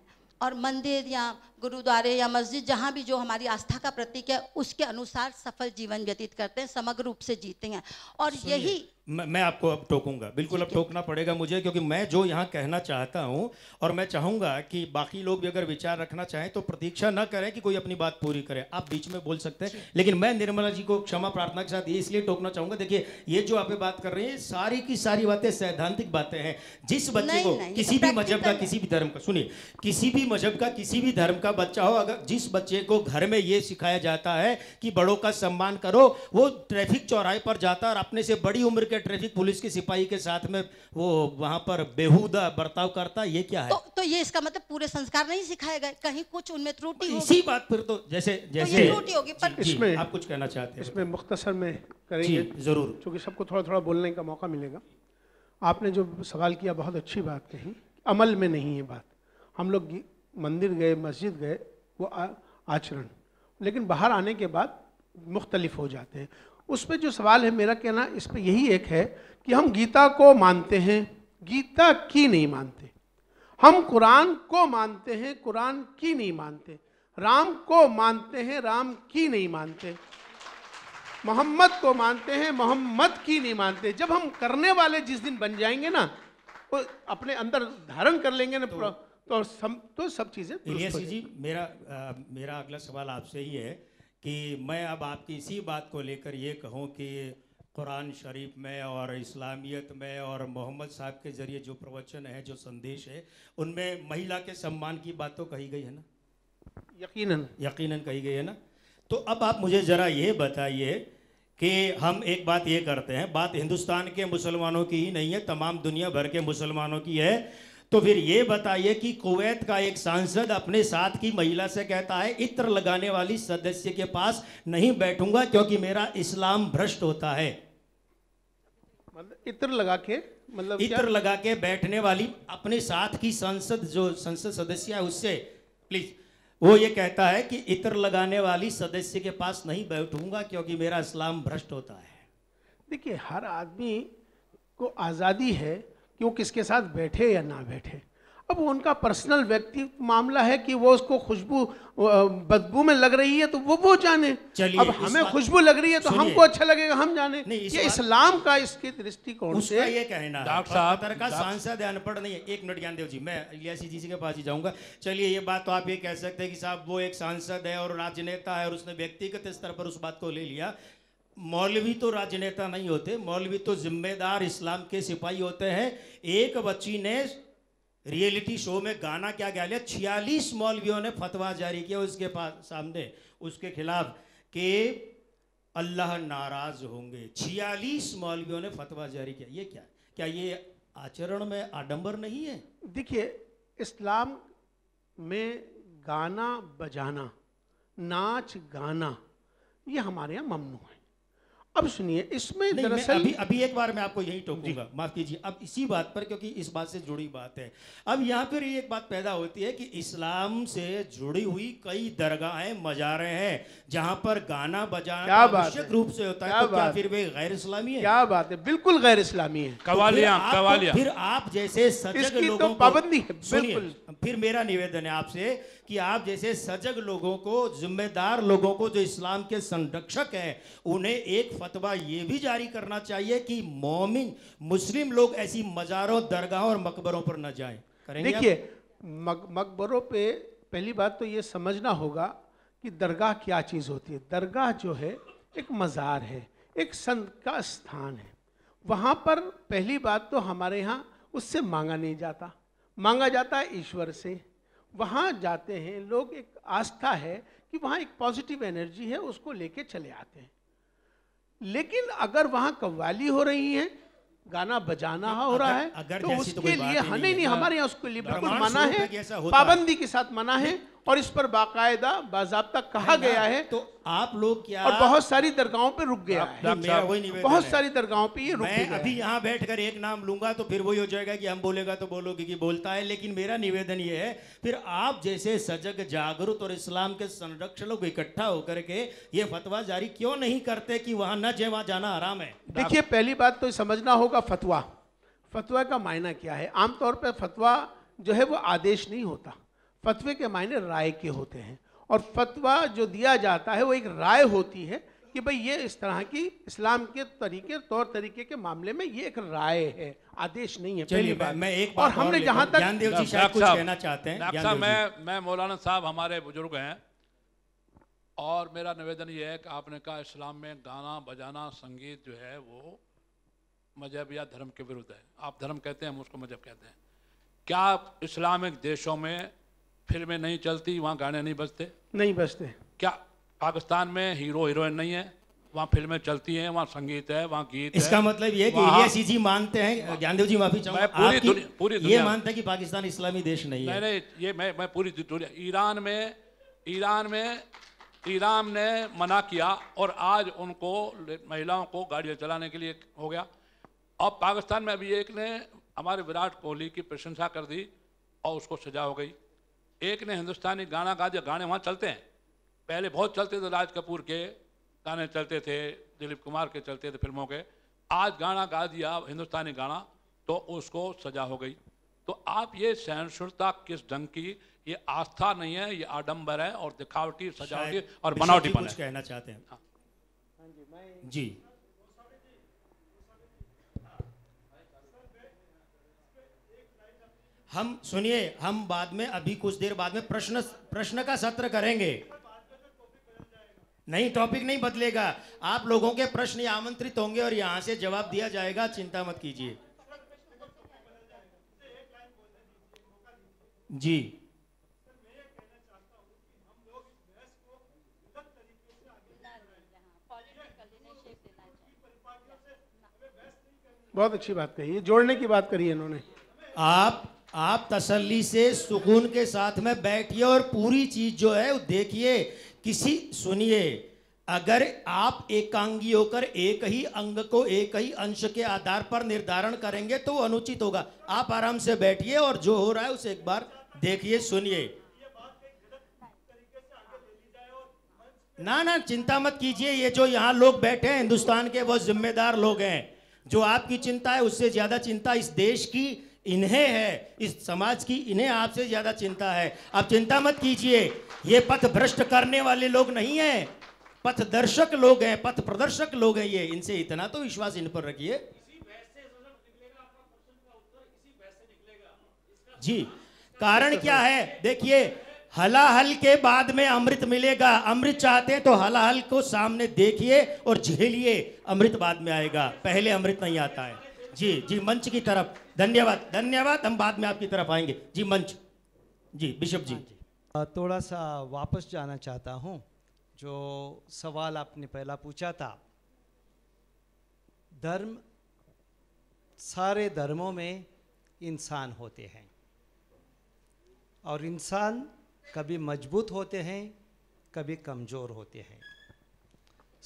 और मंदिर या गुरुद्वारे या मस्जिद जहाँ भी जो हमारी आस्था का प्रतीक है उसके अनुसार सफल जीवन व्यतीत करते हैं समग्र रूप से जीते हैं और यही मैं आपको अब टोकूंगा बिल्कुल अब टोकना पड़ेगा मुझे क्योंकि मैं जो यहाँ कहना चाहता हूँ और मैं चाहूँगा कि बाकी लोग भी अगर विचार रखना चाहें तो प्रतीक्षा ना करें कि कोई अपनी बात पूरी करे आप बीच में बोल सकते हैं लेकिन मैं निर्मला जी को क्षमा प्रार्थना के साथ इसलिए टोकना चाहूंगा देखिए ये जो आप बात कर रही है सारी की सारी बातें सैद्धांतिक बातें हैं जिस बच्चे को तो किसी भी मजहब का किसी भी धर्म का सुनिए किसी भी मजहब का किसी भी धर्म का बच्चा हो अगर जिस बच्चे को घर में ये सिखाया जाता है कि बड़ों का सम्मान करो वो ट्रैफिक चौराहे पर जाता है और अपने से बड़ी उम्र के के ट्रैफिक पुलिस के सिपाही के साथ में वो वहाँ पर बेहूदा बर्ताव करता ये क्या है तो, तो ये इसका मतलब पूरे संस्कार नहीं सिखाए गए कहीं कुछ उनमें त्रुटि तो इसी बात फिर तो जैसे तो जैसे त्रुटि तो होगी पर इसमें आप कुछ कहना चाहते हैं इसमें मुख्तसर में करेंगे जरूर क्योंकि सबको थोड़ा थोड़ा बोलने का मौका मिलेगा आपने जो सवाल किया बहुत अच्छी बात कही अमल में नहीं है बात हम लोग मंदिर गए मस्जिद गए वो आचरण लेकिन बाहर आने के बाद मुख्तलिफ हो जाते हैं उस पर जो सवाल है मेरा कहना इस पर यही एक है कि हम गीता को मानते हैं गीता की नहीं मानते हम कुरान को मानते हैं कुरान की नहीं मानते राम को मानते हैं राम की नहीं मानते मोहम्मद को मानते हैं मोहम्मद की नहीं मानते जब हम करने वाले जिस दिन बन जाएंगे ना वो अपने अंदर धारण कर लेंगे ना तो, तो सब तो सब चीज़ें जी मेरा आ, मेरा अगला सवाल आपसे ही है कि मैं अब आपकी इसी बात को लेकर ये कहूँ कि कुरान शरीफ में और इस्लामियत में और मोहम्मद साहब के ज़रिए जो प्रवचन है जो संदेश है उनमें महिला के सम्मान की बात तो कही गई है ना यकीनन यकीनन कही गई है ना तो अब आप मुझे ज़रा ये बताइए कि हम एक बात ये करते हैं बात हिंदुस्तान के मुसलमानों की ही नहीं है तमाम दुनिया भर के मुसलमानों की है तो फिर ये बताइए कि कुवैत का एक सांसद अपने साथ की महिला से कहता है इत्र लगाने वाली सदस्य के पास नहीं बैठूंगा क्योंकि मेरा इस्लाम भ्रष्ट होता है मतलब इत्र लगा के मतलब इत्र लगा के बैठने वाली अपने साथ की संसद जो संसद सदस्य है उससे प्लीज वो ये कहता है कि इत्र लगाने वाली सदस्य के पास नहीं बैठूंगा क्योंकि मेरा इस्लाम भ्रष्ट होता है देखिए हर आदमी को आज़ादी है कि वो किसके साथ बैठे या ना बैठे अब उनका पर्सनल व्यक्ति मामला है कि वो उसको खुशबू बदबू में लग रही है तो वो वो जाने अब हमें खुशबू लग रही है तो हमको अच्छा लगेगा हम जाने इस ये इस्लाम का इसके दृष्टिकोण से ये कहना डॉक्टर साहब का सांसद अनपढ़ नहीं है एक मिनट ज्ञान देव जी मैं इलियासी जी के पास ही जाऊंगा चलिए ये बात तो आप ये कह सकते हैं कि साहब वो एक सांसद है और राजनेता है और उसने व्यक्तिगत स्तर पर उस बात को ले लिया मौलवी तो राजनेता नहीं होते मौलवी तो जिम्मेदार इस्लाम के सिपाही होते हैं एक बच्ची ने रियलिटी शो में गाना क्या गा लिया छियालीस मौलवियों ने फतवा जारी किया उसके पास सामने उसके खिलाफ के अल्लाह नाराज होंगे छियालीस मौलवियों ने फतवा जारी किया ये क्या क्या ये आचरण में आडंबर नहीं है देखिए इस्लाम में गाना बजाना नाच गाना ये हमारे यहाँ ममनू है अब सुनिए इसमें दरअसल अभी अभी एक बार मैं आपको यही टोकूंगा माफ कीजिए अब इसी बात पर क्योंकि इस बात से जुड़ी बात है अब यहाँ पर एक बात पैदा होती है कि इस्लाम से जुड़ी हुई कई दरगाहें मजारे हैं जहाँ पर गाना बजाना आवश्यक रूप से होता है तो क्या फिर वे गैर इस्लामी है क्या बात है बिल्कुल गैर इस्लामी है तो कवालिया फिर आप जैसे सजग तो लोगों पाबंदी है बिल्कुल फिर मेरा निवेदन है आपसे कि आप जैसे सजग लोगों को जिम्मेदार लोगों को जो इस्लाम के संरक्षक हैं उन्हें एक फतवा ये भी जारी करना चाहिए कि मोमिन मुस्लिम लोग ऐसी मज़ारों दरगाहों और मकबरों पर न जाएं करेंगे देखिए मकबरों पे पहली बात तो ये समझना होगा कि दरगाह क्या चीज़ होती है दरगाह जो है एक मज़ार है एक संत का स्थान है वहाँ पर पहली बात तो हमारे यहाँ उससे मांगा नहीं जाता मांगा जाता है ईश्वर से वहाँ जाते हैं लोग एक आस्था है कि वहाँ एक पॉजिटिव एनर्जी है उसको लेके चले आते हैं लेकिन अगर वहाँ कव्वाली हो रही है गाना बजाना हो रहा है अगर तो, तो उसके लिए हमें नहीं, नहीं हमारे यहाँ उसके लिए बिल्कुल मना है पाबंदी के साथ मना है और इस पर बाकायदा बाजाबता कहा गया है तो आप लोग क्या और बहुत सारी दरगाहों पे रुक गया है बहुत सारी दरगाहों पे ये रुक मैं अभी यहाँ बैठकर एक नाम लूंगा तो फिर वही हो जाएगा कि हम बोलेगा तो बोलोगे कि बोलता है लेकिन मेरा निवेदन ये है फिर आप जैसे सजग जागरूक और इस्लाम के संरक्षण लोग इकट्ठा होकर के ये फतवा जारी क्यों नहीं करते कि वहाँ न जाए वहाँ जाना आराम है देखिए पहली बात तो समझना होगा फतवा फतवा का मायना क्या है आमतौर पर फतवा जो है वो आदेश नहीं होता फतवे के मायने राय के होते हैं और फतवा जो दिया जाता है वो एक राय होती है कि भाई ये इस तरह की इस्लाम के तरीके तौर तरीके के मामले में ये एक राय है आदेश नहीं है पहली बात मैं एक बात और हमने जहां तक जी शायद कुछ कहना चाहते हैं डॉक्टर मैं मैं मौलाना साहब हमारे बुजुर्ग हैं और मेरा निवेदन ये है कि आपने कहा इस्लाम में गाना बजाना संगीत जो है वो मजहब या धर्म के विरुद्ध है आप धर्म कहते हैं हम उसको मजहब कहते हैं क्या इस्लामिक देशों में फिर में नहीं चलती वहाँ गाने नहीं बजते नहीं बजते क्या पाकिस्तान में हीरो हीरोइन नहीं है वहाँ फिल्में चलती हैं वहाँ संगीत है वहाँ गीत इसका है, मतलब ये कि सी जी मानते हैं ज्ञानदेव जी माफी चाहूंगा पूरी दुनिया पूरी दुनिया ये मानते हैं कि पाकिस्तान इस्लामी देश नहीं है नहीं ये मैं मैं पूरी दुनिया ईरान में ईरान में ईरान ने मना किया और आज उनको महिलाओं को गाड़ियाँ चलाने के लिए हो गया और पाकिस्तान में अभी एक ने हमारे विराट कोहली की प्रशंसा कर दी और उसको सजा हो गई एक ने हिंदुस्तानी गाना गा दिया गाने वहाँ चलते हैं पहले बहुत चलते थे राज कपूर के गाने चलते थे दिलीप कुमार के चलते थे फिल्मों के आज गाना गा दिया हिंदुस्तानी गाना तो उसको सजा हो गई तो आप ये सहनशीलता किस ढंग की ये आस्था नहीं है ये आडंबर है और दिखावटी सजावटी और बनावटी है कहना चाहते हैं हाँ।, हाँ जी मैं जी हम सुनिए हम बाद में अभी कुछ देर बाद में प्रश्न प्रश्न का सत्र करेंगे नहीं टॉपिक नहीं बदलेगा आप लोगों के प्रश्न आमंत्रित होंगे और यहां से जवाब दिया जाएगा चिंता मत कीजिए जी बहुत अच्छी बात कही है जोड़ने की बात करी है इन्होंने आप आप तसल्ली से सुकून के साथ में बैठिए और पूरी चीज़ जो है वो देखिए किसी सुनिए अगर आप एकांगी होकर एक ही अंग को एक ही अंश के आधार पर निर्धारण करेंगे तो अनुचित होगा आप आराम से बैठिए और जो हो रहा है उसे एक बार देखिए सुनिए ना ना चिंता मत कीजिए ये जो यहाँ लोग बैठे हैं हिंदुस्तान के वो जिम्मेदार लोग हैं जो आपकी चिंता है उससे ज्यादा चिंता इस देश की इन्हें है इस समाज की इन्हें आपसे ज्यादा चिंता है आप चिंता मत कीजिए ये पथ भ्रष्ट करने वाले लोग नहीं है पथ दर्शक लोग हैं पथ प्रदर्शक लोग हैं ये इनसे इतना तो विश्वास इन पर रखिए जी कारण क्या है देखिए हलाहल के बाद में अमृत मिलेगा अमृत चाहते हैं तो हलाहल को सामने देखिए और झेलिए अमृत बाद में आएगा पहले अमृत नहीं आता है जी जी मंच की तरफ धन्यवाद धन्यवाद हम बाद में आपकी तरफ आएंगे जी मंच जी बिशप जी थोड़ा सा वापस जाना चाहता हूँ जो सवाल आपने पहला पूछा था धर्म सारे धर्मों में इंसान होते हैं और इंसान कभी मजबूत होते हैं कभी कमज़ोर होते हैं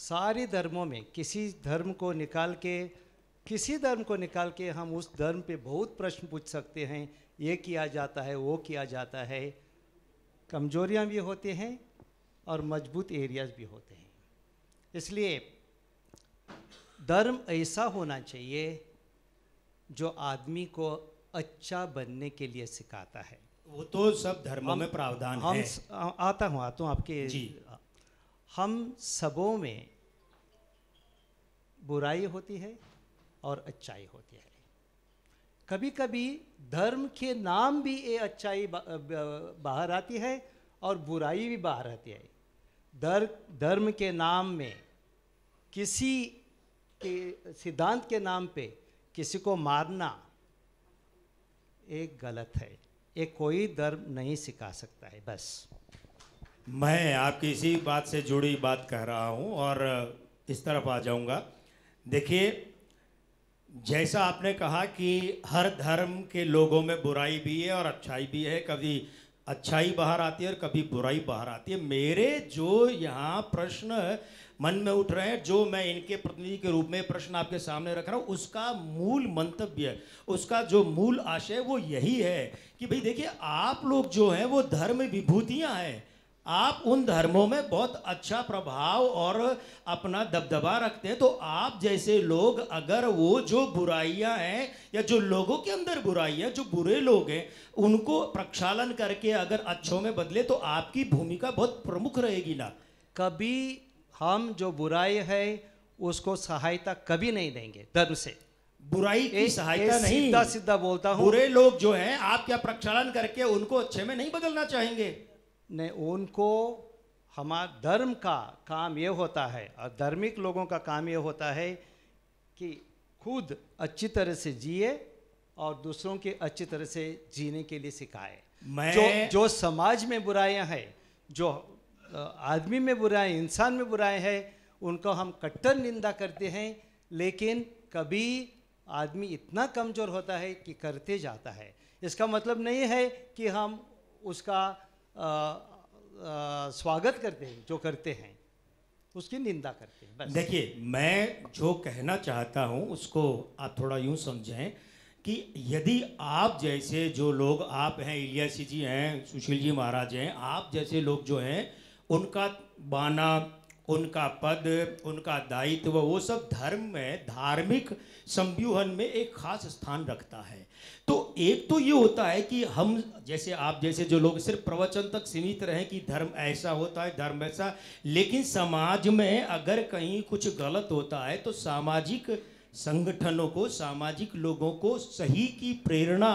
सारे धर्मों में किसी धर्म को निकाल के किसी धर्म को निकाल के हम उस धर्म पे बहुत प्रश्न पूछ सकते हैं ये किया जाता है वो किया जाता है कमजोरियाँ भी होते हैं और मजबूत एरियाज भी होते हैं इसलिए धर्म ऐसा होना चाहिए जो आदमी को अच्छा बनने के लिए सिखाता है वो तो सब धर्मों में प्रावधान हम है। आता हूँ आता हूँ आपके जी। हम सबों में बुराई होती है और अच्छाई होती है कभी कभी धर्म के नाम भी ये अच्छाई बाहर आती है और बुराई भी बाहर आती है धर धर्म के नाम में किसी के सिद्धांत के नाम पे किसी को मारना एक गलत है ये कोई धर्म नहीं सिखा सकता है बस मैं आपकी इसी बात से जुड़ी बात कह रहा हूँ और इस तरफ आ जाऊँगा देखिए जैसा आपने कहा कि हर धर्म के लोगों में बुराई भी है और अच्छाई भी है कभी अच्छाई बाहर आती है और कभी बुराई बाहर आती है मेरे जो यहाँ प्रश्न मन में उठ रहे हैं जो मैं इनके प्रतिनिधि के रूप में प्रश्न आपके सामने रख रहा हूँ उसका मूल मंतव्य उसका जो मूल आशय वो यही है कि भाई देखिए आप लोग जो हैं वो धर्म विभूतियाँ हैं आप उन धर्मों में बहुत अच्छा प्रभाव और अपना दबदबा रखते हैं तो आप जैसे लोग अगर वो जो बुराइयां हैं या जो लोगों के अंदर बुराइयां जो बुरे लोग हैं उनको प्रक्षालन करके अगर अच्छों में बदले तो आपकी भूमिका बहुत प्रमुख रहेगी ना कभी हम जो बुराई है उसको सहायता कभी नहीं देंगे धर्म से बुराई की सहायता नहीं सीधा सीधा बोलता हूँ बुरे लोग जो है आप क्या प्रक्षालन करके उनको अच्छे में नहीं बदलना चाहेंगे ने उनको हमारा धर्म का काम ये होता है और धार्मिक लोगों का काम ये होता है कि खुद अच्छी तरह से जिए और दूसरों के अच्छी तरह से जीने के लिए सिखाए मैं जो जो समाज में बुराइयां हैं जो आदमी में बुराएं इंसान में बुराएं हैं उनको हम कट्टर निंदा करते हैं लेकिन कभी आदमी इतना कमज़ोर होता है कि करते जाता है इसका मतलब नहीं है कि हम उसका आ, आ, स्वागत करते हैं जो करते हैं उसकी निंदा करते हैं देखिए मैं जो कहना चाहता हूँ उसको आप थोड़ा यूँ समझें कि यदि आप जैसे जो लोग आप हैं इलियासी जी हैं सुशील जी महाराज हैं आप जैसे लोग जो हैं उनका बाना उनका पद उनका दायित्व वो सब धर्म में धार्मिक संव्यूहन में एक खास स्थान रखता है तो एक तो ये होता है कि हम जैसे आप जैसे जो लोग सिर्फ प्रवचन तक सीमित रहे कि धर्म ऐसा होता है धर्म ऐसा लेकिन समाज में अगर कहीं कुछ गलत होता है तो सामाजिक संगठनों को सामाजिक लोगों को सही की प्रेरणा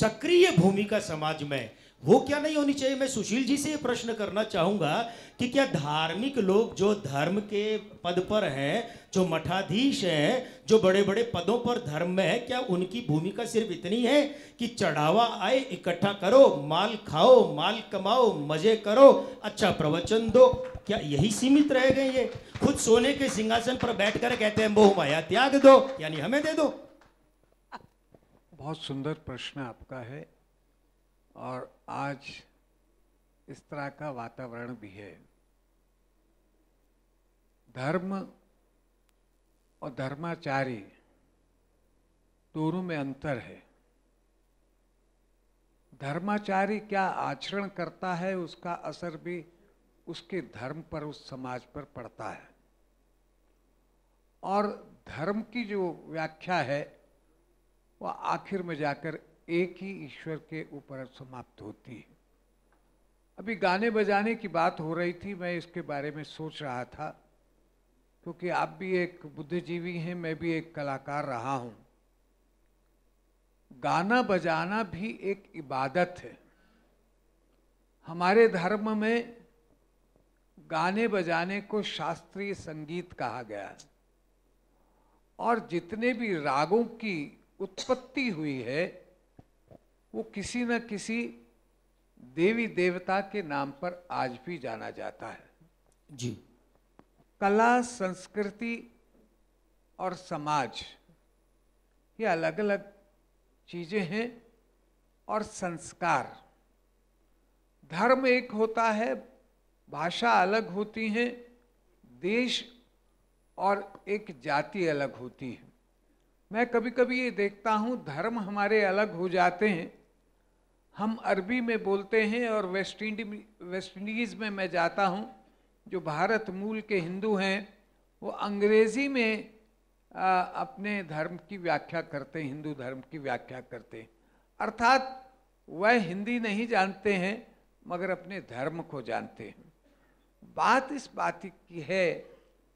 सक्रिय भूमिका समाज में वो क्या नहीं होनी चाहिए मैं सुशील जी से ये प्रश्न करना चाहूंगा कि क्या धार्मिक लोग जो धर्म के पद पर हैं जो मठाधीश हैं जो बड़े बड़े पदों पर धर्म में है क्या उनकी भूमिका सिर्फ इतनी है कि चढ़ावा आए इकट्ठा करो माल खाओ माल कमाओ मजे करो अच्छा प्रवचन दो क्या यही सीमित रह गए ये खुद सोने के सिंहासन पर कर कहते हैं मोह माया त्याग दो यानी हमें दे दो बहुत सुंदर प्रश्न आपका है और आज इस तरह का वातावरण भी है धर्म और धर्माचारी दोनों में अंतर है धर्माचारी क्या आचरण करता है उसका असर भी उसके धर्म पर उस समाज पर पड़ता है और धर्म की जो व्याख्या है वह आखिर में जाकर एक ही ईश्वर के ऊपर समाप्त होती है अभी गाने बजाने की बात हो रही थी मैं इसके बारे में सोच रहा था क्योंकि आप भी एक बुद्धिजीवी हैं मैं भी एक कलाकार रहा हूं गाना बजाना भी एक इबादत है हमारे धर्म में गाने बजाने को शास्त्रीय संगीत कहा गया है और जितने भी रागों की उत्पत्ति हुई है वो किसी न किसी देवी देवता के नाम पर आज भी जाना जाता है जी कला संस्कृति और समाज ये अलग अलग चीजें हैं और संस्कार धर्म एक होता है भाषा अलग होती है देश और एक जाति अलग होती है मैं कभी कभी ये देखता हूँ धर्म हमारे अलग हो जाते हैं हम अरबी में बोलते हैं और वेस्ट इंडीज़ में मैं जाता हूँ जो भारत मूल के हिंदू हैं वो अंग्रेज़ी में आ, अपने धर्म की व्याख्या करते हैं हिंदू धर्म की व्याख्या करते हैं अर्थात वह हिंदी नहीं जानते हैं मगर अपने धर्म को जानते हैं बात इस बात की है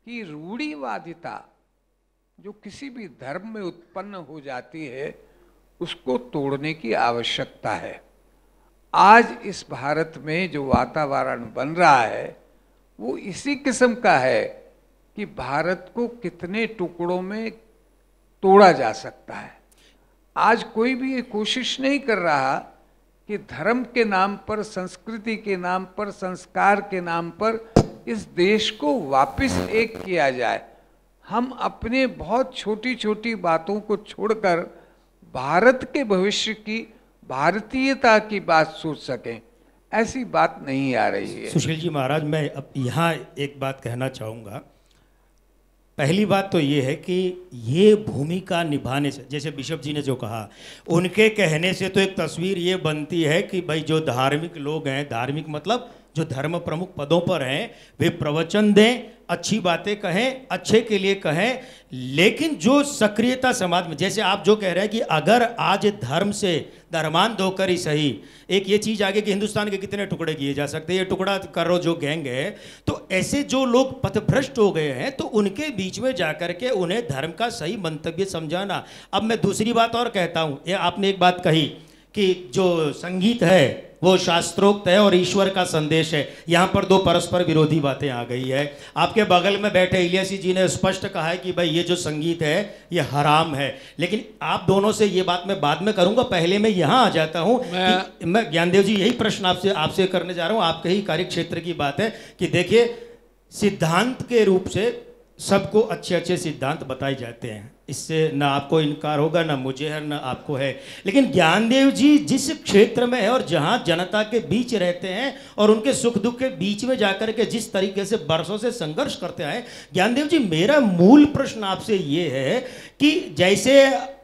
कि रूढ़ीवादिता जो किसी भी धर्म में उत्पन्न हो जाती है उसको तोड़ने की आवश्यकता है आज इस भारत में जो वातावरण बन रहा है वो इसी किस्म का है कि भारत को कितने टुकड़ों में तोड़ा जा सकता है आज कोई भी ये कोशिश नहीं कर रहा कि धर्म के नाम पर संस्कृति के नाम पर संस्कार के नाम पर इस देश को वापस एक किया जाए हम अपने बहुत छोटी छोटी बातों को छोड़कर भारत के भविष्य की भारतीयता की बात सोच सकें ऐसी बात नहीं आ रही है सुशील जी महाराज मैं अब यहाँ एक बात कहना चाहूँगा पहली बात तो ये है कि ये भूमिका निभाने से जैसे बिशप जी ने जो कहा उनके कहने से तो एक तस्वीर ये बनती है कि भाई जो धार्मिक लोग हैं धार्मिक मतलब जो धर्म प्रमुख पदों पर हैं वे प्रवचन दें अच्छी बातें कहें अच्छे के लिए कहें लेकिन जो सक्रियता समाज में जैसे आप जो कह रहे हैं कि अगर आज धर्म से धर्मान धोकर ही सही एक ये चीज़ आगे कि हिंदुस्तान के कितने टुकड़े किए जा सकते हैं ये टुकड़ा करो जो गैंग है तो ऐसे जो लोग पथभ्रष्ट हो गए हैं तो उनके बीच में जाकर के उन्हें धर्म का सही मंतव्य समझाना अब मैं दूसरी बात और कहता हूँ ये आपने एक बात कही कि जो संगीत है वो शास्त्रोक्त है और ईश्वर का संदेश है यहाँ पर दो परस्पर विरोधी बातें आ गई है आपके बगल में बैठे इलियासी जी ने स्पष्ट कहा है कि भाई ये जो संगीत है ये हराम है लेकिन आप दोनों से ये बात मैं बाद में करूँगा पहले मैं यहाँ आ जाता हूँ मैं, मैं ज्ञानदेव जी यही प्रश्न आपसे आपसे करने जा रहा हूँ आपके ही कार्य क्षेत्र की बात है कि देखिए सिद्धांत के रूप से सबको अच्छे अच्छे सिद्धांत बताए जाते हैं इससे ना आपको इनकार होगा ना मुझे है ना आपको है लेकिन ज्ञानदेव जी जिस क्षेत्र में है और जहाँ जनता के बीच रहते हैं और उनके सुख दुख के बीच में जाकर के जिस तरीके से बरसों से संघर्ष करते आए ज्ञानदेव जी मेरा मूल प्रश्न आपसे ये है कि जैसे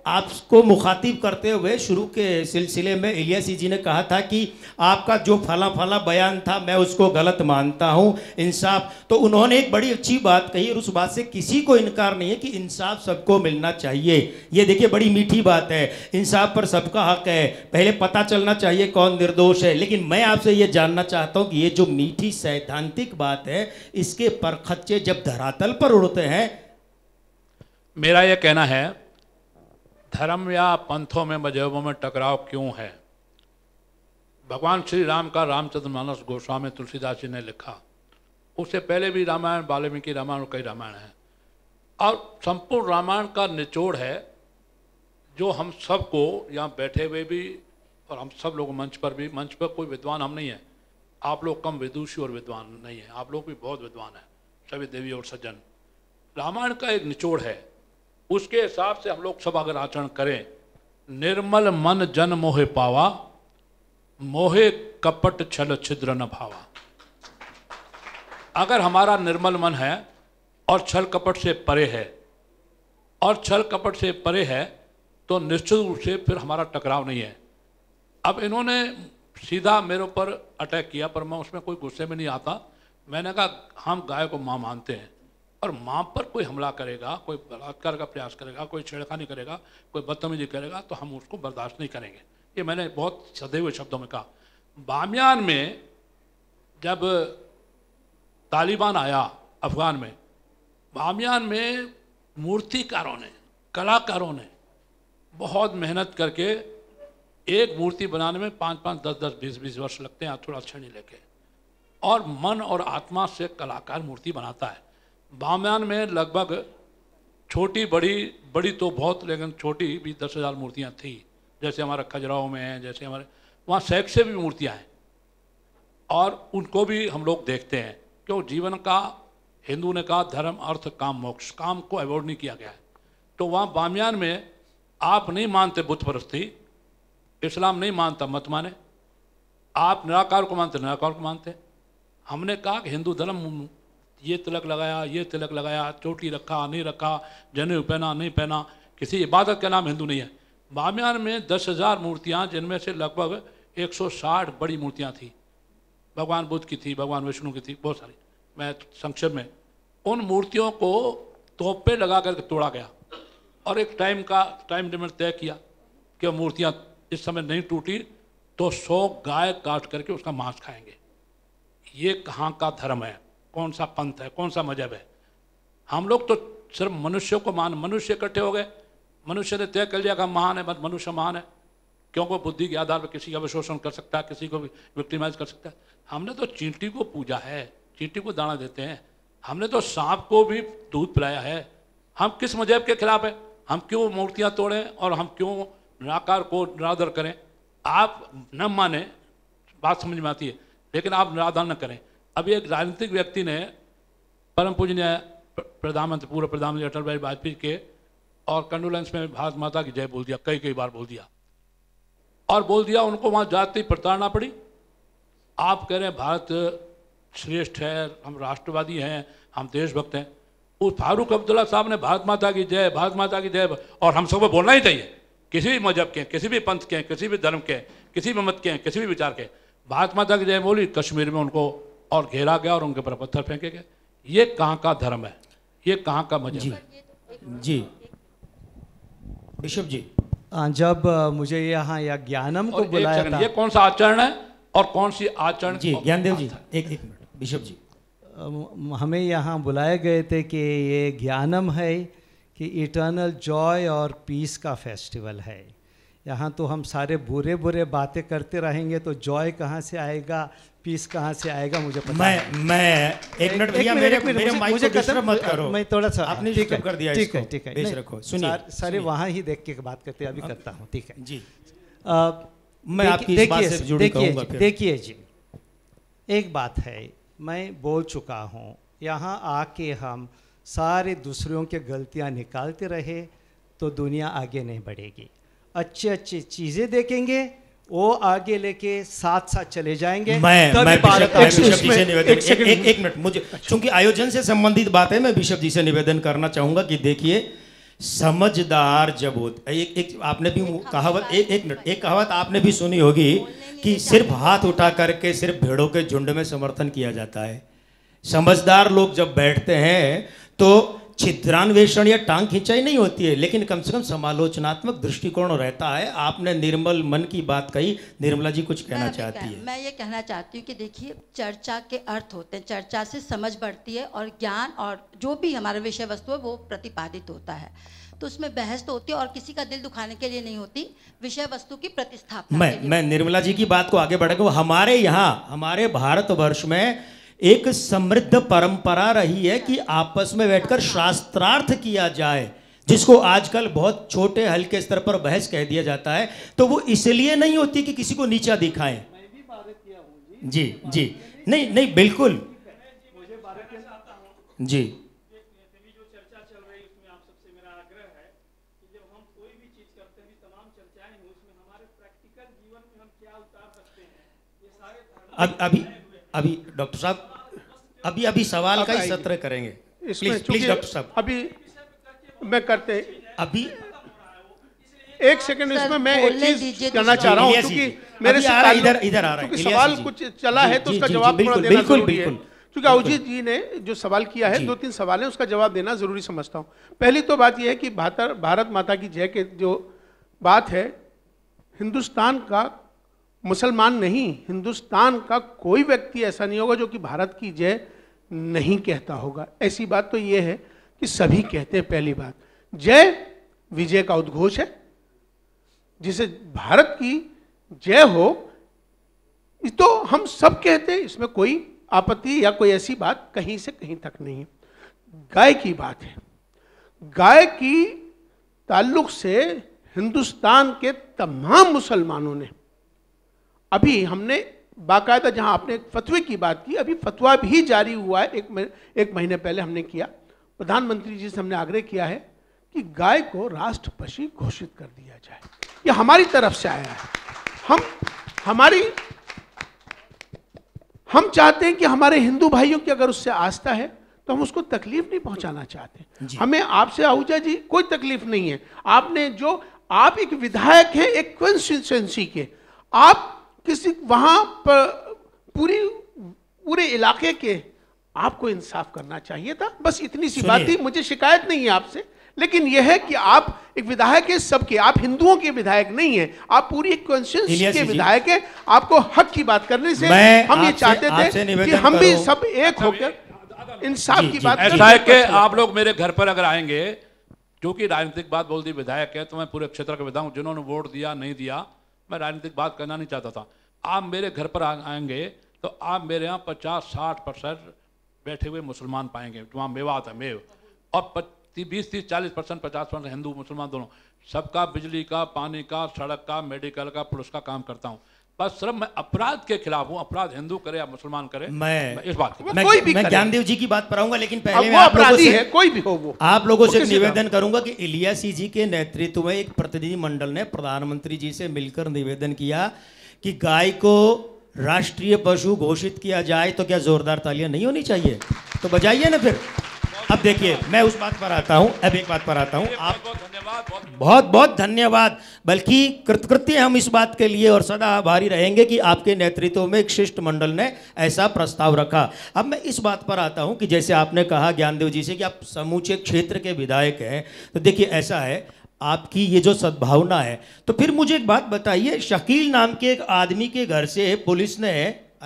आपको मुखातिब करते हुए शुरू के सिलसिले में इलियासी जी ने कहा था कि आपका जो फला फला बयान था मैं उसको गलत मानता हूं इंसाफ तो उन्होंने एक बड़ी अच्छी बात कही और उस बात से किसी को इनकार नहीं है कि इंसाफ सबको मिलना चाहिए ये देखिए बड़ी मीठी बात है इंसाफ पर सबका हक है पहले पता चलना चाहिए कौन निर्दोष है लेकिन मैं आपसे ये जानना चाहता हूँ कि ये जो मीठी सैद्धांतिक बात है इसके परखच्चे जब धरातल पर उड़ते हैं मेरा यह कहना है धर्म या पंथों में मजहबों में टकराव क्यों है भगवान श्री राम का रामचंद्र मानस गोस्वामी तुलसीदास जी ने लिखा उससे पहले भी रामायण वाल्मीकि रामायण और कई रामायण हैं और संपूर्ण रामायण का निचोड़ है जो हम सबको यहाँ बैठे हुए भी और हम सब लोग मंच पर भी मंच पर कोई विद्वान हम नहीं है आप लोग कम विदुषी और विद्वान नहीं है आप लोग भी बहुत विद्वान हैं सभी देवी और सज्जन रामायण का एक निचोड़ है उसके हिसाब से हम लोग सब अगर आचरण करें निर्मल मन जन मोहे पावा मोहे कपट छल छिद्र न भावा अगर हमारा निर्मल मन है और छल कपट से परे है और छल कपट से परे है तो निश्चित रूप से फिर हमारा टकराव नहीं है अब इन्होंने सीधा मेरे ऊपर अटैक किया पर मैं उसमें कोई गुस्से में नहीं आता मैंने कहा हम गाय को माँ मानते हैं और माँ पर कोई हमला करेगा कोई बलात्कार का प्रयास करेगा कोई छेड़खानी करेगा कोई बदतमीजी करेगा तो हम उसको बर्दाश्त नहीं करेंगे ये मैंने बहुत सदैव शब्दों में कहा बामियान में जब तालिबान आया अफगान में बामियान में मूर्तिकारों ने कलाकारों ने बहुत मेहनत करके एक मूर्ति बनाने में पाँच पाँच दस दस बीस बीस वर्ष लगते हैं थोड़ा छड़ी लेके और मन और आत्मा से कलाकार मूर्ति बनाता है बामयान में लगभग छोटी बड़ी बड़ी तो बहुत लेकिन छोटी भी दस हज़ार मूर्तियाँ थी जैसे हमारा खजुराहो में है जैसे हमारे वहाँ सैक से भी मूर्तियाँ हैं और उनको भी हम लोग देखते हैं क्यों जीवन का हिंदू ने कहा धर्म अर्थ काम मोक्ष काम को अवॉइड नहीं किया गया है तो वहाँ बामयान में आप नहीं मानते बुद्ध परस्ती इस्लाम नहीं मानता मत माने आप निराकार को मानते निराकार को मानते हमने कहा कि हिंदू धर्म ये तिलक लगाया ये तिलक लगाया चोटी रखा नहीं रखा जने पहना नहीं पहना किसी इबादत का नाम हिंदू नहीं है बामियान में दस हज़ार मूर्तियाँ जिनमें से लगभग 160 बड़ी मूर्तियाँ थी भगवान बुद्ध की थी भगवान विष्णु की थी बहुत सारी मैं संक्षेप में उन मूर्तियों को तोपे लगा करके तोड़ा गया और एक टाइम का टाइम लिमिट तय किया कि मूर्तियाँ इस समय नहीं टूटी तो सौ गाय काट करके उसका मांस खाएंगे ये कहाँ का धर्म है कौन सा पंथ है कौन सा मजहब है हम लोग तो सिर्फ मनुष्य को मान मनुष्य इकट्ठे हो गए मनुष्य ने तय कर लिया कि महान है मत मनुष्य महान है क्योंकि बुद्धि के आधार पर किसी का विशोषण कर सकता है किसी को भी विक्टिमाइज कर सकता है हमने तो चींटी को पूजा है चींटी को दाना देते हैं हमने तो सांप को भी दूध पिलाया है हम किस मजहब के खिलाफ है हम क्यों मूर्तियां तोड़ें और हम क्यों निराकार को निराधर करें आप न माने बात समझ में आती है लेकिन आप निराधार न करें अब एक राजनीतिक व्यक्ति ने परम पूजनीय प्रधानमंत्री पूर्व प्रधानमंत्री अटल बिहारी वाजपेयी के और कंडोलेंस में भारत माता की जय बोल दिया कई कई बार बोल दिया और बोल दिया उनको वहाँ जाते ही प्रताड़ना पड़ी आप कह रहे हैं भारत श्रेष्ठ है हम राष्ट्रवादी हैं हम देशभक्त हैं उस फारूक अब्दुल्ला साहब ने भारत माता की जय भारत माता की जय और हम सबको बोलना ही चाहिए किसी भी मजहब के किसी भी पंथ के किसी भी धर्म के किसी भी मत के किसी भी विचार के भारत माता की जय बोली कश्मीर में उनको और घेरा गया और उनके ऊपर पत्थर फेंके गए ये कहाँ का धर्म है ये कहाँ का मजहब है जी ऋषभ जी जब मुझे यहाँ या ज्ञानम को बुलाया था ये कौन सा आचरण है और कौन सी आचरण जी ज्ञानदेव जी एक एक मिनट बिशप जी हमें यहाँ बुलाए गए थे कि ये ज्ञानम है कि इटर्नल जॉय और पीस का फेस्टिवल है यहाँ तो हम सारे बुरे बुरे बातें करते रहेंगे तो जॉय कहाँ से आएगा पीस कहाँ से आएगा मुझे पता मैं मैं एक मिनट भैया मेरे एक मेरे माइक मुझे कसर मत करो मैं थोड़ा सा आपने ठीक कर दिया ठीक है ठीक है बेच रखो सुनिए सारे वहाँ ही देख के बात करते अभी करता हूँ ठीक है जी मैं आपकी इस बात से जुड़ी कहूँगा देखिए जी एक बात है मैं बोल चुका हूँ यहाँ आके हम सारे दूसरों के गलतियाँ निकालते रहे तो दुनिया आगे नहीं बढ़ेगी अच्छे अच्छे चीज़ें देखेंगे वो आगे लेके साथ साथ चले जाएंगे मैं मैं बिशप, जी से निवेदन एक, एक, मिनट मुझे क्योंकि आयोजन से संबंधित बात है मैं बिशप जी से निवेदन करना चाहूंगा कि देखिए समझदार जब हो एक एक आपने भी कहावत एक एक मिनट एक कहावत आपने भी सुनी होगी कि सिर्फ हाथ उठा करके सिर्फ भेड़ों के झुंड में समर्थन किया जाता है समझदार लोग जब बैठते हैं तो छिद्रान्वेषण या टांग खिंचाई नहीं होती है लेकिन कम से कम समालोचनात्मक दृष्टिकोण रहता है आपने निर्मल मन की बात कही निर्मला जी कुछ कहना चाहती है मैं ये कहना चाहती हूँ कि देखिए चर्चा के अर्थ होते हैं चर्चा से समझ बढ़ती है और ज्ञान और जो भी हमारा विषय वस्तु है वो प्रतिपादित होता है तो उसमें बहस तो होती है और किसी का दिल दुखाने के लिए नहीं होती विषय वस्तु की प्रतिस्थापना मैं मैं निर्मला जी की बात को आगे बढ़ेगा हमारे यहाँ हमारे भारत में एक समृद्ध परंपरा रही है कि आपस में बैठकर शास्त्रार्थ किया जाए जिसको आजकल बहुत छोटे हल्के स्तर पर बहस कह दिया जाता है तो वो इसलिए नहीं होती कि किसी को नीचा दिखाएं जी जी नहीं नहीं बिल्कुल जी अभी अभी डॉक्टर साहब अभी अभी सवाल का ही सत्र करेंगे प्लीज प्लीज डॉक्टर साहब अभी मैं करते अभी एक सेकंड इसमें मैं एक चीज तो करना चाह रहा हूँ क्योंकि मेरे से इधर इधर आ रहा है क्योंकि सवाल कुछ चला है तो उसका जवाब थोड़ा देना जरूरी है क्योंकि अवजीत जी ने जो सवाल किया है दो तीन सवाल है उसका जवाब देना जरूरी समझता हूँ पहली तो बात यह है कि भारत माता की जय के जो बात है हिंदुस्तान का मुसलमान नहीं हिंदुस्तान का कोई व्यक्ति ऐसा नहीं होगा जो कि भारत की जय नहीं कहता होगा ऐसी बात तो ये है कि सभी कहते हैं पहली बात जय विजय का उद्घोष है जिसे भारत की जय हो तो हम सब कहते हैं इसमें कोई आपत्ति या कोई ऐसी बात कहीं से कहीं तक नहीं है गाय की बात है गाय की ताल्लुक से हिंदुस्तान के तमाम मुसलमानों ने अभी हमने बाकायदा जहां आपने फतवे की बात की अभी फतवा भी जारी हुआ है एक एक महीने पहले हमने किया प्रधानमंत्री जी से हमने आग्रह किया है कि गाय को राष्ट्र पशु घोषित कर दिया जाए ये हमारी तरफ से आया है हम हमारी हम चाहते हैं कि हमारे हिंदू भाइयों की अगर उससे आस्था है तो हम उसको तकलीफ नहीं पहुंचाना चाहते हमें आपसे आहूजा जी कोई तकलीफ नहीं है आपने जो आप एक विधायक हैं एक कॉन्स्टिट्यूंसी के आप किसी वहां पर पूरी पूरे इलाके के आपको इंसाफ करना चाहिए था बस इतनी सी बात थी मुझे शिकायत नहीं है आपसे लेकिन यह है कि आप एक विधायक है सबके आप हिंदुओं के विधायक नहीं है आप पूरी एक के विधायक है आपको हक की बात करने से हम ये चाहते थे कि हम भी सब एक अच्छा, होकर इंसाफ की बात ऐसा है आप लोग मेरे घर पर अगर आएंगे क्योंकि राजनीतिक बात बोल दी विधायक है तो मैं पूरे क्षेत्र का विधायक जिन्होंने वोट दिया नहीं दिया मैं राजनीतिक बात करना नहीं चाहता था आप मेरे घर पर आएंगे तो आप मेरे यहाँ पचास साठ परसेंट बैठे हुए मुसलमान पाएंगे वहाँ मेवा था है मेव और बीस तीस चालीस परसेंट पचास परसेंट हिंदू मुसलमान दोनों सबका बिजली का पानी का सड़क का मेडिकल का पुलिस का काम करता हूँ बस सिर्फ मैं अपराध के खिलाफ हूँ अपराध हिंदू करे या मुसलमान करे मैं, इस बात मैं, कोई भी मैं ज्ञानदेव जी की बात पर आऊंगा लेकिन पहले मैं आप लोगों से है कोई भी हो वो आप लोगों से निवेदन करूंगा कि इलियासी जी के नेतृत्व में एक प्रतिनिधि मंडल ने प्रधानमंत्री जी से मिलकर निवेदन किया कि गाय को राष्ट्रीय पशु घोषित किया जाए तो क्या जोरदार तालियां नहीं होनी चाहिए तो बजाइए ना फिर अब देखिए मैं उस बात पर आता हूँ अब एक बात पर आता हूँ आप बहुत बहुत धन्यवाद बल्कि कृतकृत्य हम इस बात के लिए और सदा आभारी रहेंगे कि आपके नेतृत्व में एक शिष्ट मंडल ने ऐसा प्रस्ताव रखा अब मैं इस बात पर आता हूँ कि जैसे आपने कहा ज्ञानदेव जी से कि आप समूचे क्षेत्र के विधायक हैं तो देखिए ऐसा है आपकी ये जो सद्भावना है तो फिर मुझे एक बात बताइए शकील नाम के एक आदमी के घर से पुलिस ने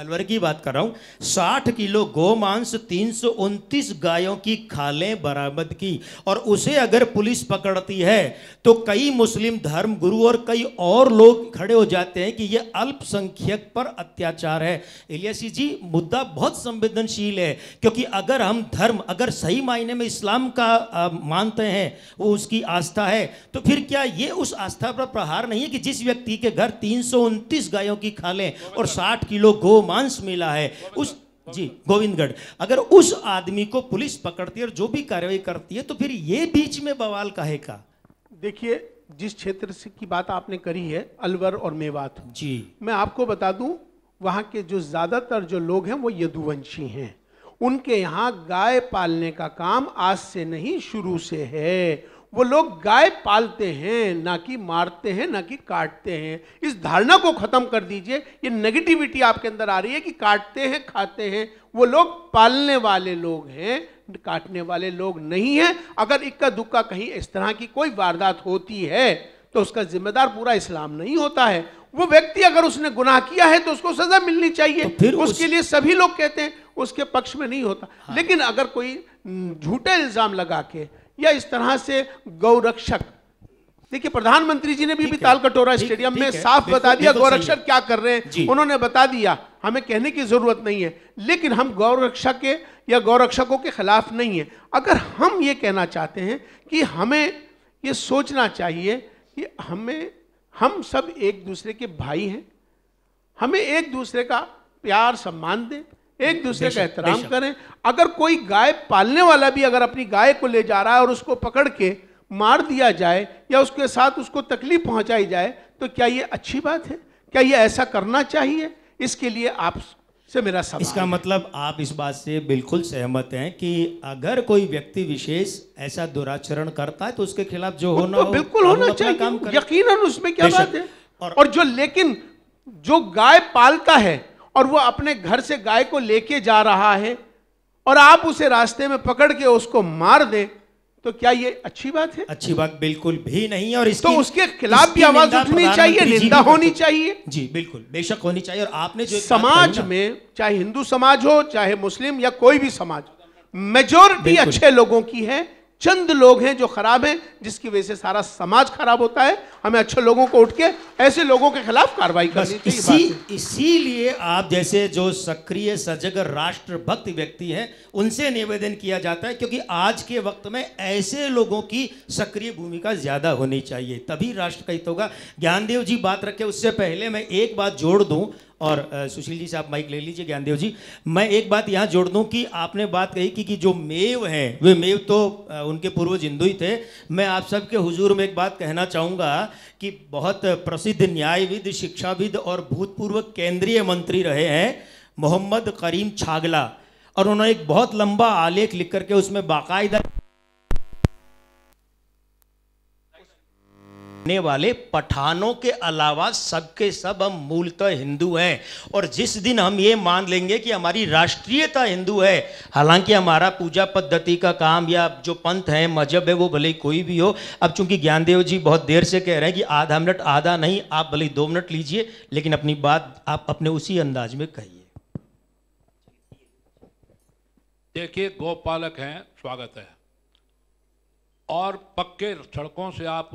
अलवर की बात कर रहा हूं साठ किलो गोमांस तीन सौ उनतीस गायों की खालें बरामद की और उसे अगर पुलिस पकड़ती है तो कई मुस्लिम धर्म गुरु और कई और लोग खड़े हो जाते हैं कि यह अल्पसंख्यक पर अत्याचार है इलियासी जी मुद्दा बहुत संवेदनशील है क्योंकि अगर हम धर्म अगर सही मायने में इस्लाम का आ, मानते हैं वो उसकी आस्था है तो फिर क्या ये उस आस्था पर प्रहार नहीं है कि जिस व्यक्ति के घर तीन गायों की खालें और साठ किलो गो मांस मिला है उस जी गोविंदगढ़ अगर उस आदमी को पुलिस पकड़ती है और जो भी कार्रवाई करती है तो फिर ये बीच में बवाल काहे का देखिए जिस क्षेत्र से की बात आपने करी है अलवर और मेवात जी मैं आपको बता दूं वहां के जो ज़्यादातर जो लोग हैं वो यदुवंशी हैं उनके यहाँ गाय पालने का काम आज से नहीं शुरू से है वो लोग गाय पालते हैं ना कि मारते हैं ना कि काटते हैं इस धारणा को खत्म कर दीजिए ये नेगेटिविटी आपके अंदर आ रही है कि काटते हैं खाते हैं वो लोग पालने वाले लोग हैं काटने वाले लोग नहीं हैं अगर इक्का दुक्का कहीं इस तरह की कोई वारदात होती है तो उसका जिम्मेदार पूरा इस्लाम नहीं होता है वो व्यक्ति अगर उसने गुनाह किया है तो उसको सजा मिलनी चाहिए तो फिर उसके उस... लिए सभी लोग कहते हैं उसके पक्ष में नहीं होता हाँ। लेकिन अगर कोई झूठे इल्जाम लगा के या इस तरह से गौरक्षक देखिए प्रधानमंत्री जी ने भी, भी ताल कटोरा स्टेडियम में साफ बता दिया गौरक्षक क्या कर रहे हैं उन्होंने बता दिया हमें कहने की जरूरत नहीं है लेकिन हम गौरक्षक के या गौरक्षकों के खिलाफ नहीं है अगर हम ये कहना चाहते हैं कि हमें ये सोचना चाहिए कि हमें हम सब एक दूसरे के भाई हैं हमें एक दूसरे का प्यार सम्मान दें एक दूसरे का एहतराम करें अगर कोई गाय पालने वाला भी अगर अपनी गाय को ले जा रहा है और उसको पकड़ के मार दिया जाए या उसके साथ उसको तकलीफ पहुंचाई जाए तो क्या ये अच्छी बात है क्या ये ऐसा करना चाहिए इसके लिए आप से मेरा सवाल इसका मतलब आप इस बात से बिल्कुल सहमत हैं कि अगर कोई व्यक्ति विशेष ऐसा दुराचरण करता है तो उसके खिलाफ जो होना हो, तो बिल्कुल होना चाहिए काम यकीनन उसमें क्या बात है और, और जो लेकिन जो गाय पालता है और वो अपने घर से गाय को लेके जा रहा है और आप उसे रास्ते में पकड़ के उसको मार दे तो क्या ये अच्छी बात है अच्छी बात बिल्कुल भी नहीं और इसकी, तो उसके खिलाफ भी आवाज उठनी चाहिए निंदा होनी चाहिए जी बिल्कुल बेशक होनी चाहिए और आपने जो समाज में चाहे हिंदू समाज हो चाहे मुस्लिम या कोई भी समाज मेजोरिटी अच्छे लोगों की है चंद लोग हैं जो खराब हैं जिसकी वजह से सारा समाज खराब होता है हमें अच्छे लोगों को उठ के ऐसे लोगों के खिलाफ कार्रवाई करनी चाहिए इसी इसीलिए आप जैसे जो सक्रिय सजग राष्ट्रभक्त व्यक्ति हैं उनसे निवेदन किया जाता है क्योंकि आज के वक्त में ऐसे लोगों की सक्रिय भूमिका ज्यादा होनी चाहिए तभी राष्ट्र का हित होगा ज्ञानदेव जी बात रखे उससे पहले मैं एक बात जोड़ दूँ और सुशील जी से आप माइक ले लीजिए ज्ञानदेव जी मैं एक बात यहाँ जोड़ दूँ कि आपने बात कही कि, कि जो मेव हैं वे मेव तो उनके पूर्वज हिंदू ही थे मैं आप सबके हुजूर में एक बात कहना चाहूँगा कि बहुत प्रसिद्ध न्यायविद शिक्षाविद और भूतपूर्व केंद्रीय मंत्री रहे हैं मोहम्मद करीम छागला और उन्होंने एक बहुत लंबा आलेख लिख करके उसमें बाकायदा होने वाले पठानों के अलावा सबके सब हम मूलतः हिंदू हैं और जिस दिन हम ये मान लेंगे कि हमारी राष्ट्रीयता हिंदू है हालांकि हमारा पूजा पद्धति का काम या जो पंथ है मजहब है वो भले कोई भी हो अब चूंकि ज्ञानदेव जी बहुत देर से कह रहे हैं कि आधा मिनट आधा नहीं आप भले दो मिनट लीजिए लेकिन अपनी बात आप अपने उसी अंदाज में कहिए देखिए गोपालक हैं स्वागत है और पक्के सड़कों से आप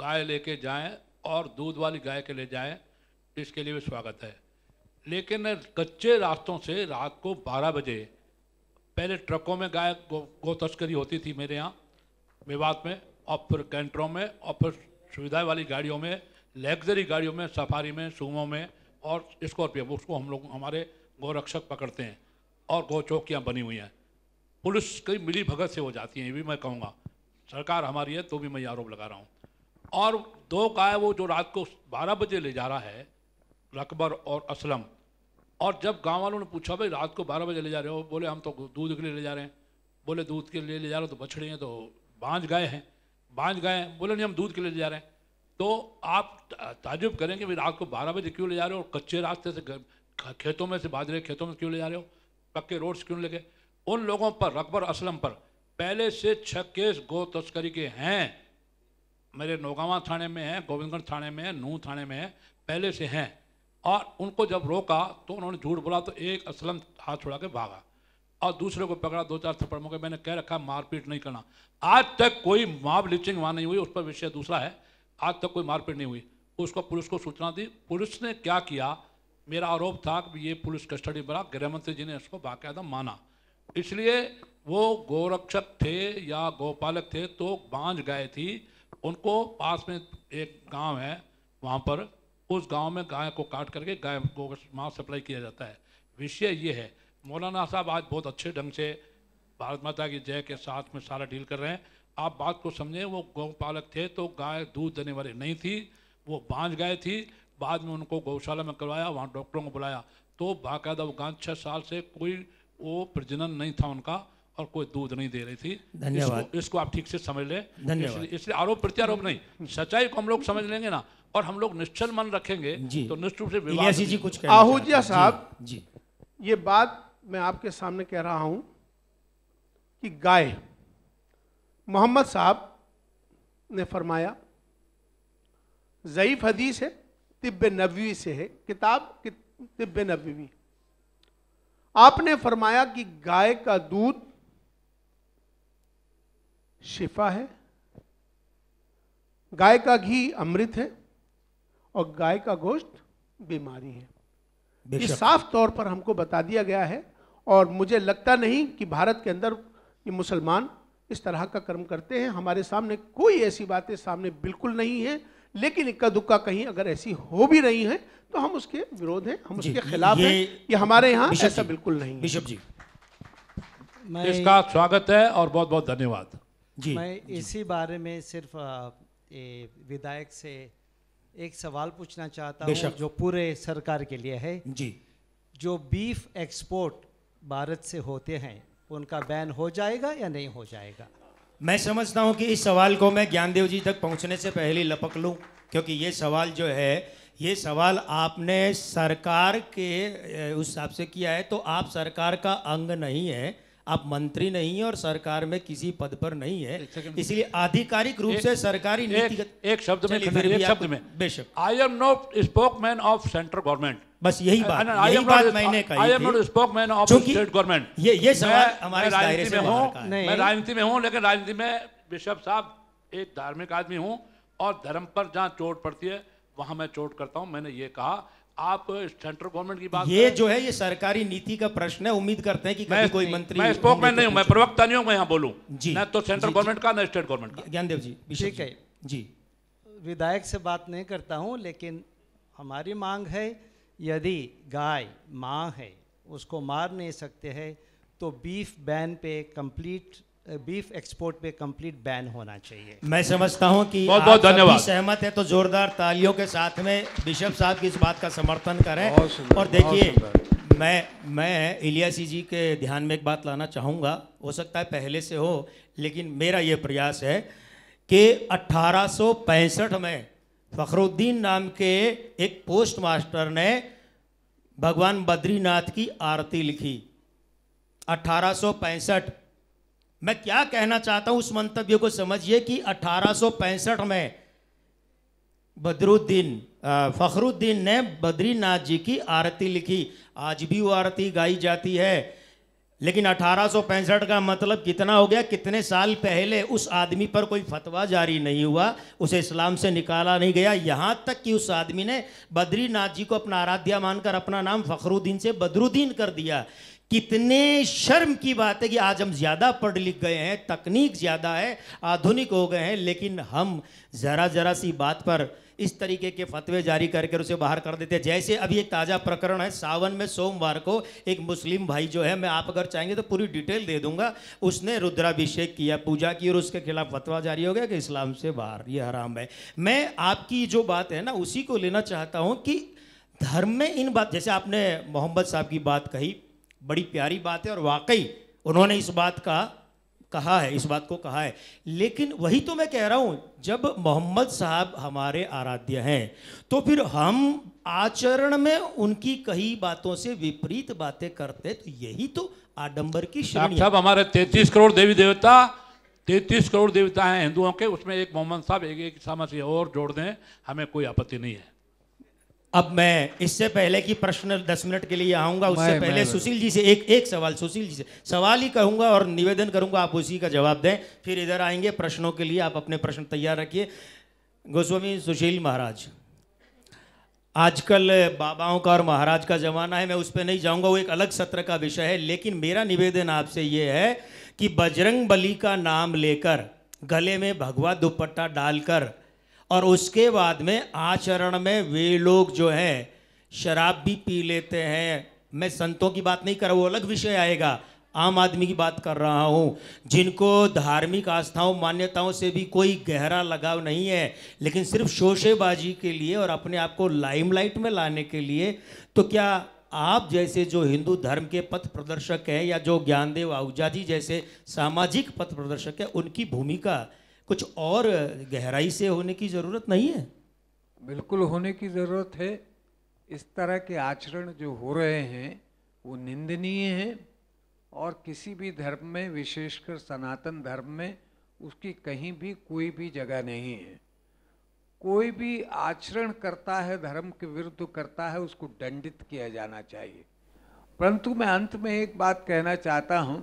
गाय लेके जाएं और दूध वाली गाय के ले जाएं इसके लिए भी स्वागत है लेकिन कच्चे रास्तों से रात को 12 बजे पहले ट्रकों में गाय गो, गो तस्करी होती थी मेरे यहाँ विवाद में और फिर कैंटरों में और फिर सुविधा वाली गाड़ियों में लग्जरी गाड़ियों में सफारी में सूमों में और स्कॉर्पियो उसको हम लोग हमारे गौरक्षक पकड़ते हैं और गौ चौकियाँ बनी हुई हैं पुलिस कई मिली भगत से हो जाती हैं ये भी मैं कहूँगा सरकार हमारी है तो भी मैं आरोप लगा रहा हूँ और दो गाय वो जो रात को बारह बजे ले जा रहा है अकबर और असलम और जब गाँव वालों ने पूछा भाई रात को बारह बजे ले जा रहे हो बोले हम तो दूध के लिए ले जा रहे हैं बोले दूध के लिए ले जा रहे हो तो बछड़े हैं तो बांझ गाय हैं बांझ गाय बोले नहीं हम दूध के लिए ले जा रहे हैं तो आप ताजुब करें कि भाई रात को बारह बजे क्यों ले जा रहे हो और कच्चे रास्ते से खेतों में से बाजरे खेतों में क्यों ले जा रहे हो पक्के से क्यों गए उन लोगों पर अकबर असलम पर पहले से केस गो तस्करी के हैं मेरे नौगावा थाने में है गोविंदगंज थाने में है नूह थाने में है पहले से हैं और उनको जब रोका तो उन्होंने झूठ बोला तो एक असलम हाथ छोड़ा के भागा और दूसरे को पकड़ा दो चार थप्पड़ मौके मैंने कह रखा मारपीट नहीं करना आज तक कोई माप लिचिंग वहाँ नहीं हुई उस पर विषय दूसरा है आज तक कोई मारपीट नहीं हुई उसको पुलिस को सूचना दी पुलिस ने क्या किया मेरा आरोप था कि ये पुलिस कस्टडी बना गृहमंत्री जी ने इसको बाकायदा माना इसलिए वो गोरक्षक थे या गौपालक थे तो बांझ गए थी उनको पास में एक गांव है वहाँ पर उस गांव में गाय को काट करके गाय को मांस सप्लाई किया जाता है विषय ये है मौलाना साहब आज बहुत अच्छे ढंग से भारत माता की जय के साथ में सारा डील कर रहे हैं आप बात को समझें वो गौ पालक थे तो गाय दूध देने वाली नहीं थी वो बांझ गाय थी बाद में उनको गौशाला में करवाया वहाँ डॉक्टरों को बुलाया तो बाकायदा वो गांव छः साल से कोई वो प्रजनन नहीं था उनका और कोई दूध नहीं दे रही थी धन्यवाद इसको, इसको आप ठीक से समझ ले धन्यवाद इसलिए आरोप प्रत्यारोप नहीं सच्चाई को हम लोग समझ लेंगे ना और हम लोग निश्चल मन रखेंगे जी तो निश्चित रूप से विवाद कुछ आहूजिया साहब जी ये बात मैं आपके सामने कह रहा हूं कि गाय मोहम्मद साहब ने फरमाया ज़यीफ हदीस है तिब्ब नबी से है किताब तिब्ब नबी आपने फरमाया कि गाय का दूध शिफा है गाय का घी अमृत है और गाय का गोश्त बीमारी है ये साफ तौर पर हमको बता दिया गया है और मुझे लगता नहीं कि भारत के अंदर ये मुसलमान इस तरह का कर्म करते हैं हमारे सामने कोई ऐसी बातें सामने बिल्कुल नहीं है लेकिन इक्का दुक्का कहीं अगर ऐसी हो भी रही है तो हम उसके विरोध हैं हम उसके खिलाफ हैं ये हमारे यहाँ ऐसा बिल्कुल नहीं है जी इसका स्वागत है और बहुत बहुत धन्यवाद जी, मैं जी. इसी बारे में सिर्फ विधायक से एक सवाल पूछना चाहता हूँ जो पूरे सरकार के लिए है जी जो बीफ एक्सपोर्ट भारत से होते हैं उनका बैन हो जाएगा या नहीं हो जाएगा मैं समझता हूँ कि इस सवाल को मैं ज्ञानदेव जी तक पहुँचने से पहले लपक लूँ क्योंकि ये सवाल जो है ये सवाल आपने सरकार के उस हिसाब से किया है तो आप सरकार का अंग नहीं है आप मंत्री नहीं है और सरकार में किसी पद पर नहीं है इसलिए आधिकारिक रूप से सरकारी नीति एक शब्द में एक शब्द में बेशक I am not spokesman of central government बस यही बात uh, यही बात मैंने कही I am not spokesman of state government ये ये सवाल हमारे दायरे में हूँ मैं राजनीति में हूँ लेकिन राजनीति में बिशप साहब एक धार्मिक आदमी हूँ और धर्म पर जहाँ चोट पड़ती है वहां मैं चोट करता हूँ मैंने ये कहा आप सेंट्रल गवर्नमेंट की बात ये जो है ये सरकारी नीति का प्रश्न है उम्मीद करते हैं कि कभी मैं, कोई मंत्री मैं स्पोक स्पोकमैन नहीं तो हूँ मैं प्रवक्ता नहीं हूं मैं यहां बोलूं जी ना तो सेंट्रल गवर्नमेंट का ना स्टेट गवर्नमेंट का ज्ञानदेव जी ठीक है जी विधायक से बात नहीं करता हूं लेकिन हमारी मांग है यदि गाय माँ है उसको मार नहीं सकते है तो बीफ बैन पे कंप्लीट बीफ एक्सपोर्ट पे कंप्लीट बैन होना चाहिए मैं समझता हूँ कि बहुत बहुत धन्यवाद सहमत है तो जोरदार तालियों के साथ में बिशप साहब की इस बात का समर्थन करें और देखिए मैं मैं इलियासी जी के ध्यान में एक बात लाना चाहूँगा हो सकता है पहले से हो लेकिन मेरा ये प्रयास है कि 1865 में फ़खरुद्दीन नाम के एक पोस्ट मास्टर ने भगवान बद्रीनाथ की आरती लिखी 1865 मैं क्या कहना चाहता हूं उस मंतव्य को समझिए कि अठारह में बदरुद्दीन फखरुद्दीन ने बद्रीनाथ जी की आरती लिखी आज भी वो आरती गाई जाती है लेकिन अठारह का मतलब कितना हो गया कितने साल पहले उस आदमी पर कोई फतवा जारी नहीं हुआ उसे इस्लाम से निकाला नहीं गया यहाँ तक कि उस आदमी ने बद्रीनाथ जी को अपना आराध्या मानकर अपना नाम फखरुद्दीन से बदरुद्दीन कर दिया कितने शर्म की बात है कि आज हम ज़्यादा पढ़ लिख गए हैं तकनीक ज़्यादा है आधुनिक हो गए हैं लेकिन हम ज़रा ज़रा सी बात पर इस तरीके के फतवे जारी करके उसे बाहर कर देते हैं जैसे अभी एक ताज़ा प्रकरण है सावन में सोमवार को एक मुस्लिम भाई जो है मैं आप अगर चाहेंगे तो पूरी डिटेल दे दूंगा उसने रुद्राभिषेक किया पूजा की और उसके खिलाफ फतवा जारी हो गया कि इस्लाम से बाहर ये हराम है मैं आपकी जो बात है ना उसी को लेना चाहता हूँ कि धर्म में इन बात जैसे आपने मोहम्मद साहब की बात कही बड़ी प्यारी बात है और वाकई उन्होंने इस बात का कहा है इस बात को कहा है लेकिन वही तो मैं कह रहा हूं जब मोहम्मद साहब हमारे आराध्य हैं तो फिर हम आचरण में उनकी कई बातों से विपरीत बातें करते तो यही तो आडंबर की श्रेणी हमारे तैतीस करोड़ देवी देवता तैतीस करोड़ देवता हैं हिंदुओं के उसमें एक मोहम्मद साहब एक एक सामा से और जोड़ दें हमें कोई आपत्ति नहीं है अब मैं इससे पहले कि प्रश्न दस मिनट के लिए आऊंगा उससे मैं, पहले सुशील जी से एक एक सवाल सुशील जी से सवाल ही कहूंगा और निवेदन करूंगा आप उसी का जवाब दें फिर इधर आएंगे प्रश्नों के लिए आप अपने प्रश्न तैयार रखिए गोस्वामी सुशील महाराज आजकल बाबाओं का और महाराज का ज़माना है मैं उस पर नहीं जाऊंगा वो एक अलग सत्र का विषय है लेकिन मेरा निवेदन आपसे ये है कि बजरंग बली का नाम लेकर गले में भगवा दुपट्टा डालकर और उसके बाद में आचरण में वे लोग जो हैं शराब भी पी लेते हैं मैं संतों की बात नहीं कर रहा वो अलग विषय आएगा आम आदमी की बात कर रहा हूँ जिनको धार्मिक आस्थाओं मान्यताओं से भी कोई गहरा लगाव नहीं है लेकिन सिर्फ शोशेबाजी के लिए और अपने आप को लाइमलाइट में लाने के लिए तो क्या आप जैसे जो हिंदू धर्म के पथ प्रदर्शक हैं या जो ज्ञानदेव आहुजा जी जैसे सामाजिक पथ प्रदर्शक हैं उनकी भूमिका कुछ और गहराई से होने की ज़रूरत नहीं है बिल्कुल होने की ज़रूरत है इस तरह के आचरण जो हो रहे हैं वो निंदनीय हैं और किसी भी धर्म में विशेषकर सनातन धर्म में उसकी कहीं भी कोई भी जगह नहीं है कोई भी आचरण करता है धर्म के विरुद्ध करता है उसको दंडित किया जाना चाहिए परंतु मैं अंत में एक बात कहना चाहता हूँ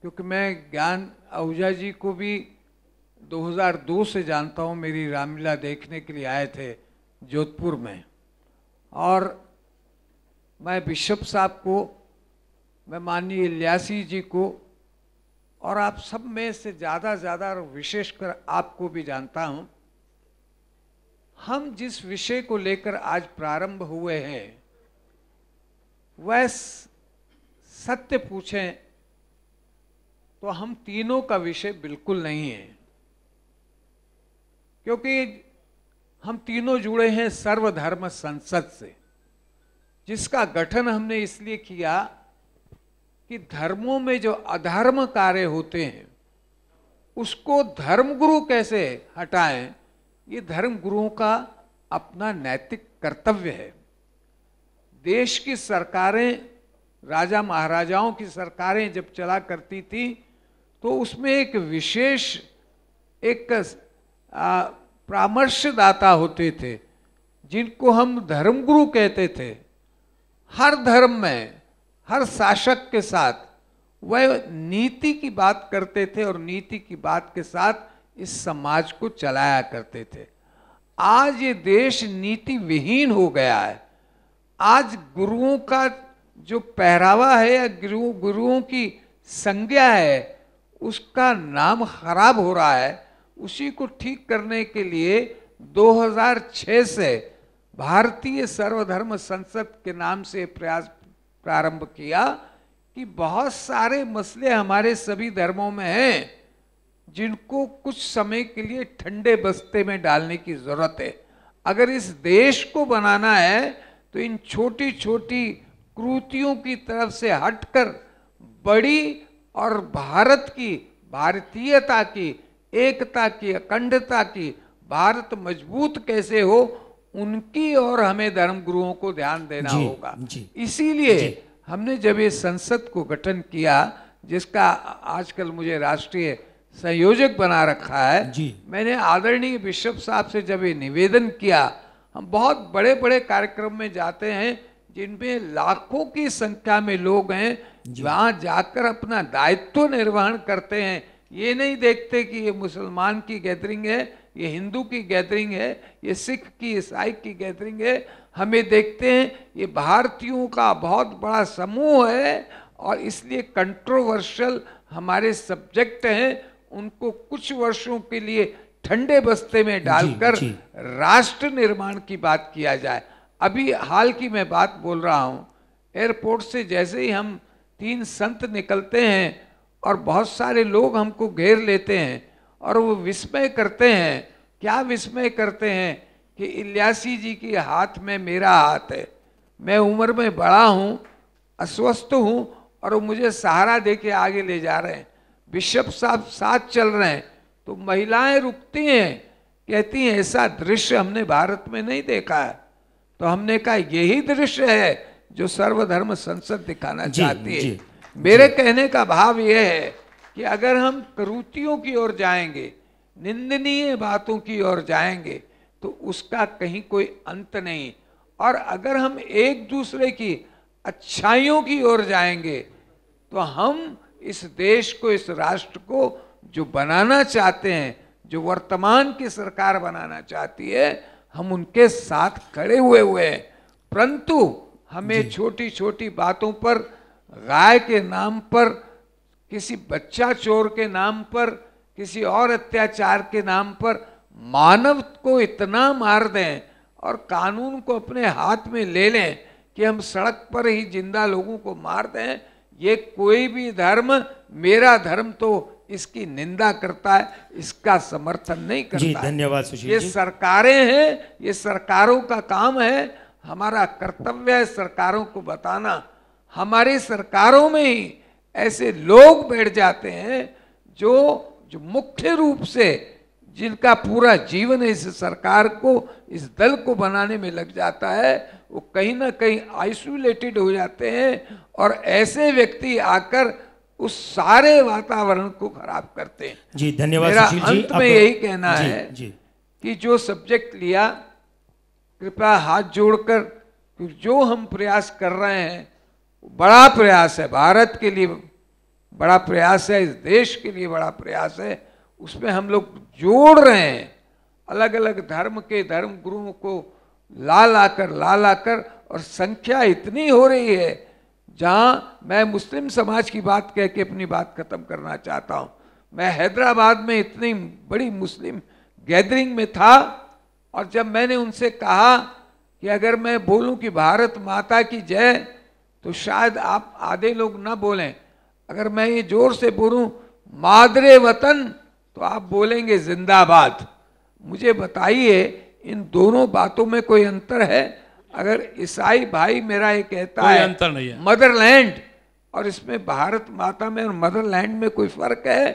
क्योंकि मैं ज्ञान आहूजा जी को भी 2002 से जानता हूँ मेरी रामलीला देखने के लिए आए थे जोधपुर में और मैं बिशप साहब को मैं माननीय लियासी जी को और आप सब में से ज़्यादा ज़्यादा और विशेषकर आपको भी जानता हूँ हम जिस विषय को लेकर आज प्रारंभ हुए हैं वह सत्य पूछें तो हम तीनों का विषय बिल्कुल नहीं है क्योंकि हम तीनों जुड़े हैं सर्वधर्म संसद से जिसका गठन हमने इसलिए किया कि धर्मों में जो अधर्म कार्य होते हैं उसको धर्मगुरु कैसे हटाएं ये धर्मगुरुओं का अपना नैतिक कर्तव्य है देश की सरकारें राजा महाराजाओं की सरकारें जब चला करती थी तो उसमें एक विशेष एक परामर्शदाता होते थे जिनको हम धर्मगुरु कहते थे हर धर्म में हर शासक के साथ वह नीति की बात करते थे और नीति की बात के साथ इस समाज को चलाया करते थे आज ये देश नीति विहीन हो गया है आज गुरुओं का जो पहरावा है या गुरु गुरुओं की संज्ञा है उसका नाम खराब हो रहा है उसी को ठीक करने के लिए 2006 से भारतीय सर्वधर्म संसद के नाम से प्रयास प्रारंभ किया कि बहुत सारे मसले हमारे सभी धर्मों में हैं जिनको कुछ समय के लिए ठंडे बस्ते में डालने की ज़रूरत है अगर इस देश को बनाना है तो इन छोटी छोटी क्रूतियों की तरफ से हटकर बड़ी और भारत की भारतीयता की एकता की अखंडता की भारत मजबूत कैसे हो उनकी और हमें धर्म गुरुओं को ध्यान देना जी, होगा इसीलिए हमने जब ये संसद को गठन किया जिसका आजकल मुझे राष्ट्रीय संयोजक बना रखा है जी। मैंने आदरणीय बिशप साहब से जब ये निवेदन किया हम बहुत बड़े बड़े कार्यक्रम में जाते हैं जिनमें लाखों की संख्या में लोग हैं जहाँ जाकर अपना दायित्व निर्वहन करते हैं ये नहीं देखते कि ये मुसलमान की गैदरिंग है ये हिंदू की गैदरिंग है ये सिख की ईसाई की गैदरिंग है हमें देखते हैं ये भारतीयों का बहुत बड़ा समूह है और इसलिए कंट्रोवर्शियल हमारे सब्जेक्ट हैं उनको कुछ वर्षों के लिए ठंडे बस्ते में डालकर राष्ट्र निर्माण की बात किया जाए अभी हाल की मैं बात बोल रहा हूँ एयरपोर्ट से जैसे ही हम तीन संत निकलते हैं और बहुत सारे लोग हमको घेर लेते हैं और वो विस्मय करते हैं क्या विस्मय करते हैं कि इल्यासी जी के हाथ में मेरा हाथ है मैं उम्र में बड़ा हूँ अस्वस्थ हूँ और वो मुझे सहारा दे के आगे ले जा रहे हैं बिशप साहब साथ चल रहे हैं तो महिलाएं रुकती हैं कहती हैं ऐसा दृश्य हमने भारत में नहीं देखा है तो हमने कहा यही दृश्य है जो सर्वधर्म संसद दिखाना चाहती है जी. मेरे कहने का भाव यह है कि अगर हम क्रूतियों की ओर जाएंगे निंदनीय बातों की ओर जाएंगे तो उसका कहीं कोई अंत नहीं और अगर हम एक दूसरे की अच्छाइयों की ओर जाएंगे तो हम इस देश को इस राष्ट्र को जो बनाना चाहते हैं जो वर्तमान की सरकार बनाना चाहती है हम उनके साथ खड़े हुए हुए हैं परंतु हमें छोटी छोटी बातों पर गाय के नाम पर किसी बच्चा चोर के नाम पर किसी और अत्याचार के नाम पर मानव को इतना मार दें और कानून को अपने हाथ में ले लें कि हम सड़क पर ही जिंदा लोगों को मार दें ये कोई भी धर्म मेरा धर्म तो इसकी निंदा करता है इसका समर्थन नहीं करता जी धन्यवाद सुशील ये सरकारें हैं ये सरकारों का काम है हमारा कर्तव्य है सरकारों को बताना हमारे सरकारों में ही ऐसे लोग बैठ जाते हैं जो जो मुख्य रूप से जिनका पूरा जीवन इस सरकार को इस दल को बनाने में लग जाता है वो कहीं ना कहीं आइसोलेटेड हो जाते हैं और ऐसे व्यक्ति आकर उस सारे वातावरण को खराब करते हैं जी धन्यवाद मेरा अंत में यही कहना जी, है जी। कि जो सब्जेक्ट लिया कृपया हाथ जोड़कर जो हम प्रयास कर रहे हैं बड़ा प्रयास है भारत के लिए बड़ा प्रयास है इस देश के लिए बड़ा प्रयास है उसमें हम लोग जोड़ रहे हैं अलग अलग धर्म के धर्म गुरुओं को ला ला कर ला ला कर और संख्या इतनी हो रही है जहां मैं मुस्लिम समाज की बात कह के अपनी बात ख़त्म करना चाहता हूं मैं हैदराबाद में इतनी बड़ी मुस्लिम गैदरिंग में था और जब मैंने उनसे कहा कि अगर मैं बोलूं कि भारत माता की जय तो शायद आप आधे लोग ना बोलें अगर मैं ये जोर से बोलूं मादरे वतन तो आप बोलेंगे जिंदाबाद मुझे बताइए इन दोनों बातों में कोई अंतर है अगर ईसाई भाई मेरा ये कहता है अंतर नहीं है मदरलैंड और इसमें भारत माता में और मदरलैंड में कोई फर्क है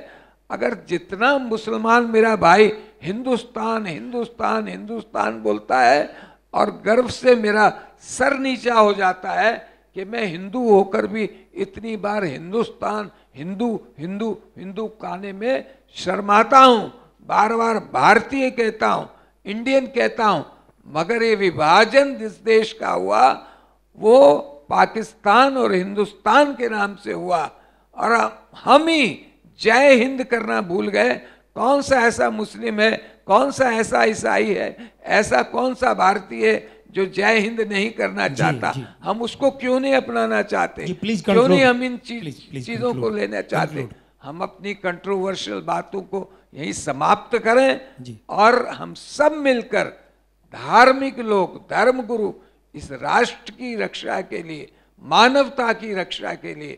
अगर जितना मुसलमान मेरा भाई हिंदुस्तान हिंदुस्तान हिंदुस्तान बोलता है और गर्व से मेरा सर नीचा हो जाता है कि मैं हिंदू होकर भी इतनी बार हिंदुस्तान हिंदू हिंदू हिंदू कहने में शर्माता हूँ बार बार भारतीय कहता हूँ इंडियन कहता हूँ मगर ये विभाजन जिस देश का हुआ वो पाकिस्तान और हिंदुस्तान के नाम से हुआ और हम ही जय हिंद करना भूल गए कौन सा ऐसा मुस्लिम है कौन सा ऐसा ईसाई है ऐसा कौन सा भारतीय है जो जय हिंद नहीं करना चाहता जी, जी, हम उसको क्यों नहीं अपनाना चाहते प्लीज क्यों नहीं हम इन चीज चीजों को लेना चाहते हम अपनी कंट्रोवर्शियल बातों को यही समाप्त करें और हम सब मिलकर धार्मिक लोग धर्म गुरु इस राष्ट्र की रक्षा के लिए मानवता की रक्षा के लिए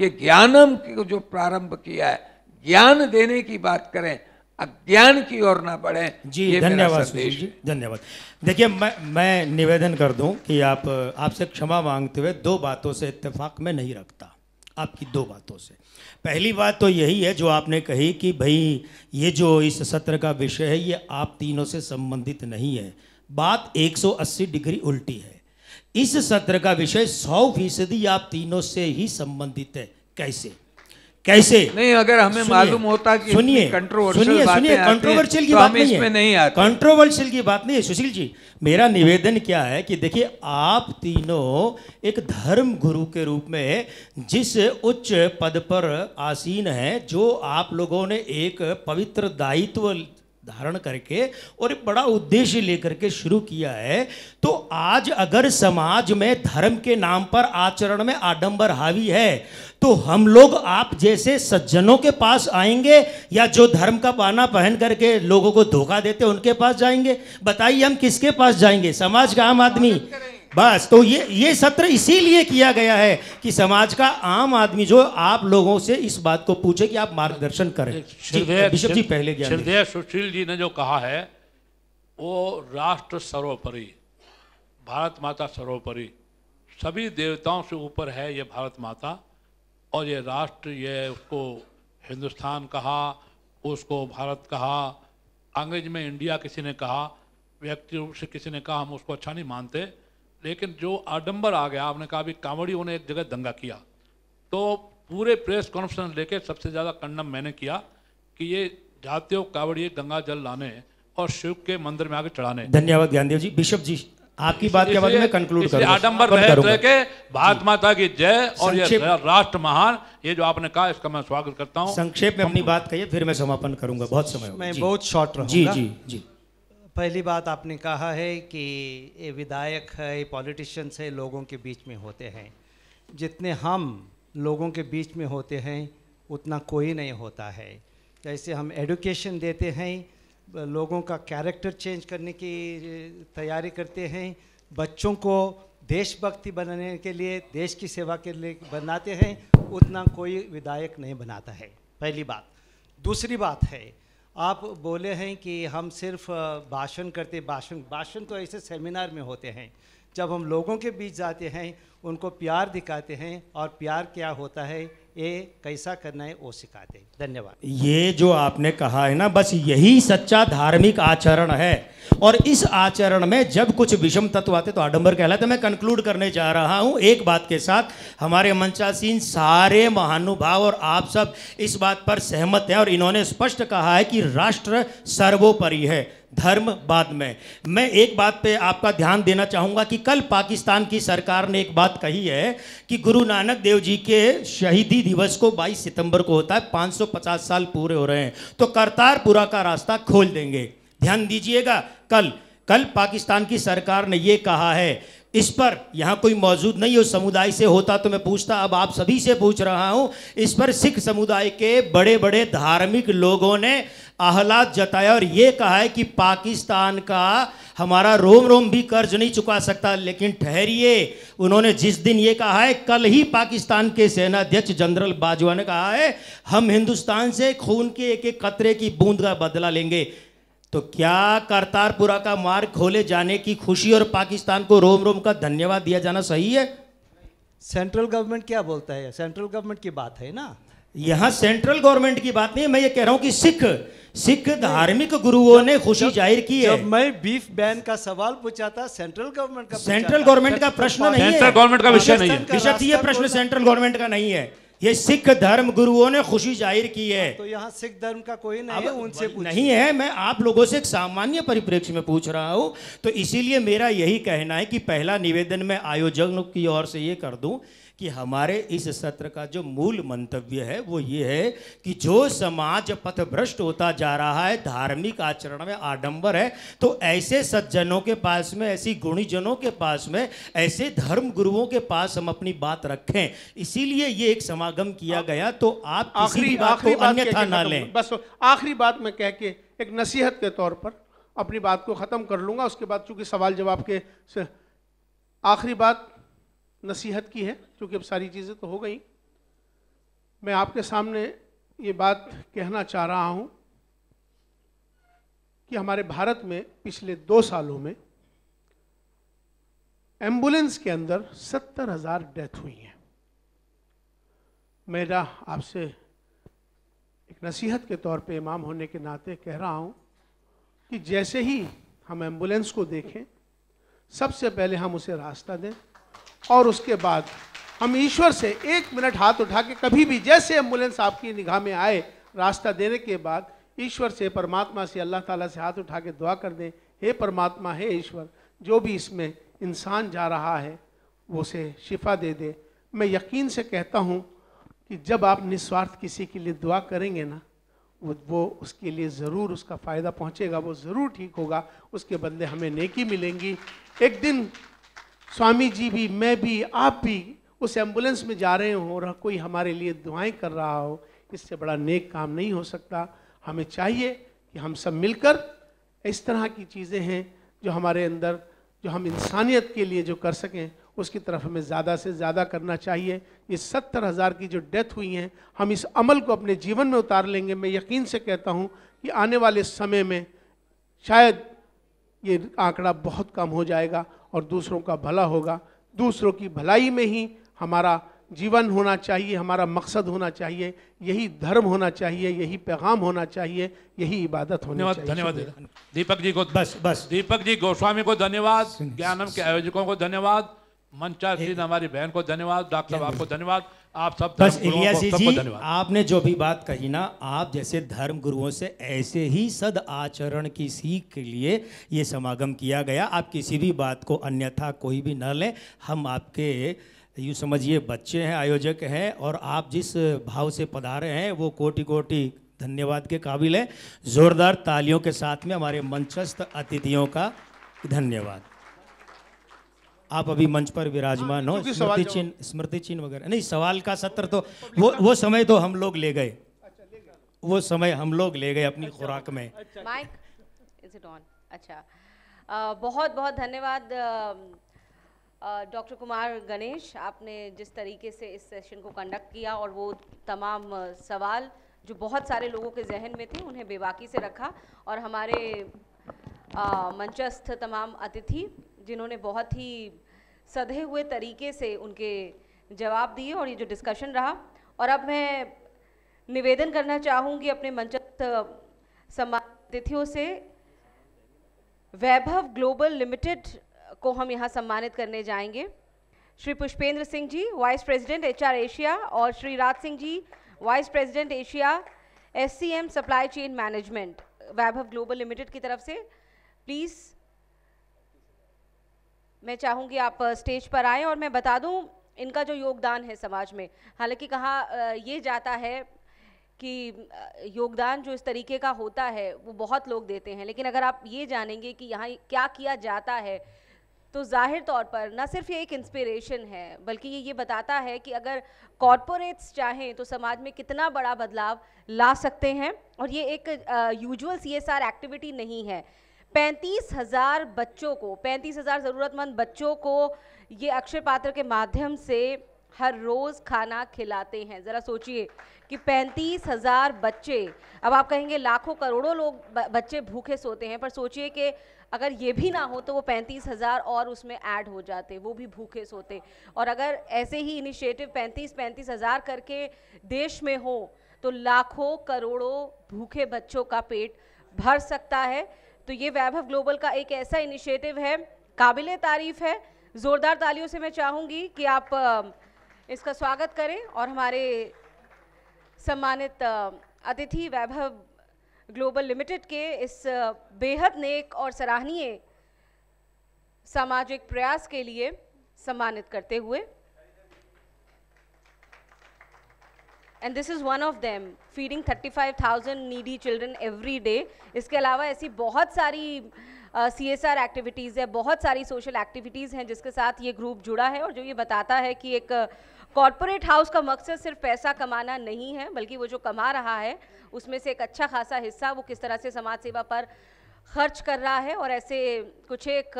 ये ज्ञानम जो प्रारंभ किया है ज्ञान देने की बात करें अज्ञान की ओर ना बढ़े जी धन्यवाद जी धन्यवाद देखिए मैं मैं निवेदन कर दूं कि आप आपसे क्षमा मांगते हुए दो बातों से इत्तेफाक में नहीं रखता आपकी दो बातों से पहली बात तो यही है जो आपने कही कि भाई ये जो इस सत्र का विषय है ये आप तीनों से संबंधित नहीं है बात 180 डिग्री उल्टी है इस सत्र का विषय 100 फीसदी आप तीनों से ही संबंधित है कैसे कैसे नहीं अगर हमें मालूम होता कि सुनिए सुनिए सुनिए कंट्रोवर्शियल की तो बात नहीं है नहीं कंट्रोवर्शियल की बात नहीं है सुशील जी मेरा निवेदन क्या है कि देखिए आप तीनों एक धर्म गुरु के रूप में जिस उच्च पद पर आसीन है जो आप लोगों ने एक पवित्र दायित्व धारण करके और एक बड़ा उद्देश्य लेकर के शुरू किया है तो आज अगर समाज में धर्म के नाम पर आचरण में आडंबर हावी है तो हम लोग आप जैसे सज्जनों के पास आएंगे या जो धर्म का बाना पहन करके लोगों को धोखा देते उनके पास जाएंगे बताइए हम किसके पास जाएंगे समाज का आम आदमी बस तो ये ये सत्र इसीलिए किया गया है कि समाज का आम आदमी जो आप लोगों से इस बात को पूछे कि आप मार्गदर्शन करें बिशप जी पहले श्रद्धेय सुशील जी ने जो कहा है वो राष्ट्र सर्वोपरि भारत माता सर्वोपरि सभी देवताओं से ऊपर है ये भारत माता और ये राष्ट्र ये उसको हिंदुस्तान कहा उसको भारत कहा अंग्रेज में इंडिया किसी ने कहा व्यक्ति रूप से किसी ने कहा हम उसको अच्छा नहीं मानते लेकिन जो आडम्बर आ गया आपने कहा भी कांवड़ियों ने एक जगह दंगा किया तो पूरे प्रेस कॉन्फ्रेंस लेके सबसे ज़्यादा कंडम मैंने किया कि ये जाते हो कांवड़िए गंगा जल लाने और शिव के मंदिर में आगे चढ़ाने धन्यवाद ज्ञानदेव जी बिशप जी आपकी बात के बाद में कंक्लूड करूंगा आडम्बर के भारत माता की जय और ये राष्ट्र महान ये जो आपने कहा इसका मैं स्वागत करता हूँ संक्षेप में अपनी बात कहिए फिर मैं समापन करूंगा बहुत समय मैं बहुत शॉर्ट रहूंगा जी जी जी पहली बात आपने कहा है कि ये विधायक है पॉलिटिशियंस है लोगों के बीच में होते हैं जितने हम लोगों के बीच में होते हैं उतना कोई नहीं होता है जैसे हम एडुकेशन देते हैं लोगों का कैरेक्टर चेंज करने की तैयारी करते हैं बच्चों को देशभक्ति बनाने के लिए देश की सेवा के लिए बनाते हैं उतना कोई विधायक नहीं बनाता है पहली बात दूसरी बात है आप बोले हैं कि हम सिर्फ भाषण करते भाषण भाषण तो ऐसे सेमिनार में होते हैं जब हम लोगों के बीच जाते हैं उनको प्यार दिखाते हैं और प्यार क्या होता है ये कैसा करना है वो सिखाते हैं धन्यवाद ये जो आपने कहा है ना बस यही सच्चा धार्मिक आचरण है और इस आचरण में जब कुछ विषम तत्व आते तो आडंबर कहलाते मैं कंक्लूड करने जा रहा हूं एक बात के साथ हमारे मंचासीन सारे महानुभाव और आप सब इस बात पर सहमत हैं और इन्होंने स्पष्ट कहा है कि राष्ट्र सर्वोपरि है धर्म बाद में मैं एक बात पे आपका ध्यान देना चाहूँगा कि कल पाकिस्तान की सरकार ने एक बात कही है कि गुरु नानक देव जी के शहीदी दिवस को 22 सितंबर को होता है 550 साल पूरे हो रहे हैं तो करतारपुरा का रास्ता खोल देंगे ध्यान दीजिएगा कल कल पाकिस्तान की सरकार ने ये कहा है इस पर यहाँ कोई मौजूद नहीं उस समुदाय से होता तो मैं पूछता अब आप सभी से पूछ रहा हूँ इस पर सिख समुदाय के बड़े बड़े धार्मिक लोगों ने आहलाद जताया और ये कहा है कि पाकिस्तान का हमारा रोम रोम भी कर्ज नहीं चुका सकता लेकिन ठहरिए उन्होंने जिस दिन ये कहा है कल ही पाकिस्तान के सेनाध्यक्ष जनरल बाजवा ने कहा है हम हिंदुस्तान से खून के एक एक कतरे की बूंद का बदला लेंगे तो क्या करतारपुरा का मार्ग खोले जाने की खुशी और पाकिस्तान को रोम रोम का धन्यवाद दिया जाना सही है सेंट्रल गवर्नमेंट क्या बोलता है सेंट्रल गवर्नमेंट की बात है ना यहाँ सेंट्रल गवर्नमेंट की बात नहीं मैं ये कह रहा हूँ कि सिख सिख धार्मिक गुरुओं ने खुशी जाहिर की है जब मैं बीफ बैन का सवाल पूछा था सेंट्रल गवर्नमेंट का सेंट्रल गवर्नमेंट का प्रश्न नहीं है सेंट्रल गवर्नमेंट का विषय नहीं है विषय तो प्रश्न सेंट्रल गवर्नमेंट का नहीं है ये सिख धर्म गुरुओं ने खुशी जाहिर की है तो यहाँ सिख धर्म का कोई नहीं है उनसे नहीं है मैं आप लोगों से एक सामान्य परिप्रेक्ष्य में पूछ रहा हूँ तो इसीलिए मेरा यही कहना है कि पहला निवेदन मैं आयोजन की ओर से ये कर दूं कि हमारे इस सत्र का जो मूल मंतव्य है वो ये है कि जो समाज पथ भ्रष्ट होता जा रहा है धार्मिक आचरण में आडंबर है तो ऐसे सज्जनों के पास में ऐसी गुणीजनों के पास में ऐसे धर्म गुरुओं के पास हम अपनी बात रखें इसीलिए ये एक समाज समागम किया आ, गया तो आप आखिरी आखिरी अन्यथा ना लें बस आखिरी बात मैं कह के एक नसीहत के तौर पर अपनी बात को ख़त्म कर लूँगा उसके बाद चूंकि सवाल जवाब के आखिरी बात नसीहत की है क्योंकि अब सारी चीज़ें तो हो गई मैं आपके सामने ये बात कहना चाह रहा हूँ कि हमारे भारत में पिछले दो सालों में एम्बुलेंस के अंदर सत्तर हज़ार डेथ हुई हैं मेरा आपसे एक नसीहत के तौर पे इमाम होने के नाते कह रहा हूँ कि जैसे ही हम एम्बुलेंस को देखें सबसे पहले हम उसे रास्ता दें और उसके बाद हम ईश्वर से एक मिनट हाथ उठा के कभी भी जैसे एम्बुलेंस आपकी निगाह में आए रास्ता देने के बाद ईश्वर से परमात्मा से अल्लाह ताला से हाथ उठा के दुआ कर दें हे परमात्मा हे ईश्वर जो भी इसमें इंसान जा रहा है वो उसे शिफा दे दे मैं यकीन से कहता हूँ कि जब आप निस्वार्थ किसी के लिए दुआ करेंगे ना वो वो उसके लिए ज़रूर उसका फ़ायदा पहुंचेगा वो ज़रूर ठीक होगा उसके बदले हमें नेकी मिलेंगी एक दिन स्वामी जी भी मैं भी आप भी उस एम्बुलेंस में जा रहे हों और कोई हमारे लिए दुआएं कर रहा हो इससे बड़ा नेक काम नहीं हो सकता हमें चाहिए कि हम सब मिलकर इस तरह की चीज़ें हैं जो हमारे अंदर जो हम इंसानियत के लिए जो कर सकें उसकी तरफ हमें ज़्यादा से ज़्यादा करना चाहिए ये सत्तर हज़ार की जो डेथ हुई हैं हम इस अमल को अपने जीवन में उतार लेंगे मैं यकीन से कहता हूँ कि आने वाले समय में शायद ये आंकड़ा बहुत कम हो जाएगा और दूसरों का भला होगा दूसरों की भलाई में ही हमारा जीवन होना चाहिए हमारा मकसद होना चाहिए यही धर्म होना चाहिए यही पैगाम होना चाहिए यही इबादत होनी चाहिए धन्यवाद दीपक जी को बस बस दीपक जी गोस्वामी को धन्यवाद ज्ञानम के आयोजकों को धन्यवाद मंचा हमारी बहन को धन्यवाद डॉक्टर साहब आपको धन्यवाद आप सब बस जी आपने जो भी बात कही ना आप जैसे धर्म गुरुओं से ऐसे ही सद आचरण की सीख के लिए ये समागम किया गया आप किसी भी बात को अन्यथा कोई भी न लें हम आपके यूँ समझिए बच्चे हैं आयोजक हैं और आप जिस भाव से पधारे हैं वो कोटि कोटि धन्यवाद के काबिल है ज़ोरदार तालियों के साथ में हमारे मंचस्थ अतिथियों का धन्यवाद आप अभी मंच पर विराजमान हाँ, हो स्मृति चिन्ह स्मृति चिन्ह वगैरह नहीं सवाल का सत्र तो वो वो समय तो हम लोग ले गए अच्छा, वो समय हम लोग ले गए अपनी अच्छा, खुराक में माइक इज इट ऑन अच्छा, अच्छा। बहुत बहुत धन्यवाद डॉक्टर कुमार गणेश आपने जिस तरीके से इस सेशन को कंडक्ट किया और वो तमाम सवाल जो बहुत सारे लोगों के जहन में थे उन्हें बेबाकी से रखा और हमारे मंचस्थ तमाम अतिथि जिन्होंने बहुत ही सधे हुए तरीके से उनके जवाब दिए और ये जो डिस्कशन रहा और अब मैं निवेदन करना चाहूँगी अपने मंचस्थ सम्मानितिथियों से वैभव ग्लोबल लिमिटेड को हम यहाँ सम्मानित करने जाएंगे Shri Pushpendra Singh ji vice president HR Asia और Shri Raj Singh ji vice president Asia SCM supply chain management Vaibhav Global Limited की तरफ से प्लीज़ मैं चाहूँगी आप स्टेज पर आएँ और मैं बता दूँ इनका जो योगदान है समाज में हालांकि कहा ये जाता है कि योगदान जो इस तरीके का होता है वो बहुत लोग देते हैं लेकिन अगर आप ये जानेंगे कि यहाँ क्या किया जाता है तो जाहिर तौर पर ना सिर्फ ये एक इंस्पिरेशन है बल्कि ये ये बताता है कि अगर कॉरपोरेट्स चाहें तो समाज में कितना बड़ा बदलाव ला सकते हैं और ये एक यूजुअल सी एस एक्टिविटी नहीं है पैंतीस हज़ार बच्चों को पैंतीस हज़ार ज़रूरतमंद बच्चों को ये अक्षय पात्र के माध्यम से हर रोज़ खाना खिलाते हैं ज़रा सोचिए कि पैंतीस हज़ार बच्चे अब आप कहेंगे लाखों करोड़ों लोग बच्चे भूखे सोते हैं पर सोचिए कि अगर ये भी ना हो तो वो पैंतीस हज़ार और उसमें ऐड हो जाते वो भी भूखे सोते और अगर ऐसे ही इनिशिएटिव पैंतीस पैंतीस हज़ार करके देश में हो तो लाखों करोड़ों भूखे बच्चों का पेट भर सकता है तो ये वैभव ग्लोबल का एक ऐसा इनिशिएटिव है काबिल तारीफ़ है ज़ोरदार तालियों से मैं चाहूँगी कि आप इसका स्वागत करें और हमारे सम्मानित अतिथि वैभव ग्लोबल लिमिटेड के इस बेहद नेक और सराहनीय सामाजिक प्रयास के लिए सम्मानित करते हुए and this is one of them feeding 35,000 needy children every day इसके अलावा ऐसी बहुत सारी सी एस आर एक्टिविटीज़ है बहुत सारी सोशल एक्टिविटीज़ हैं जिसके साथ ये ग्रुप जुड़ा है और जो ये बताता है कि एक कॉरपोरेट हाउस का मकसद सिर्फ पैसा कमाना नहीं है बल्कि वो जो कमा रहा है उसमें से एक अच्छा खासा हिस्सा वो किस तरह से समाज सेवा पर खर्च कर रहा है और ऐसे कुछ एक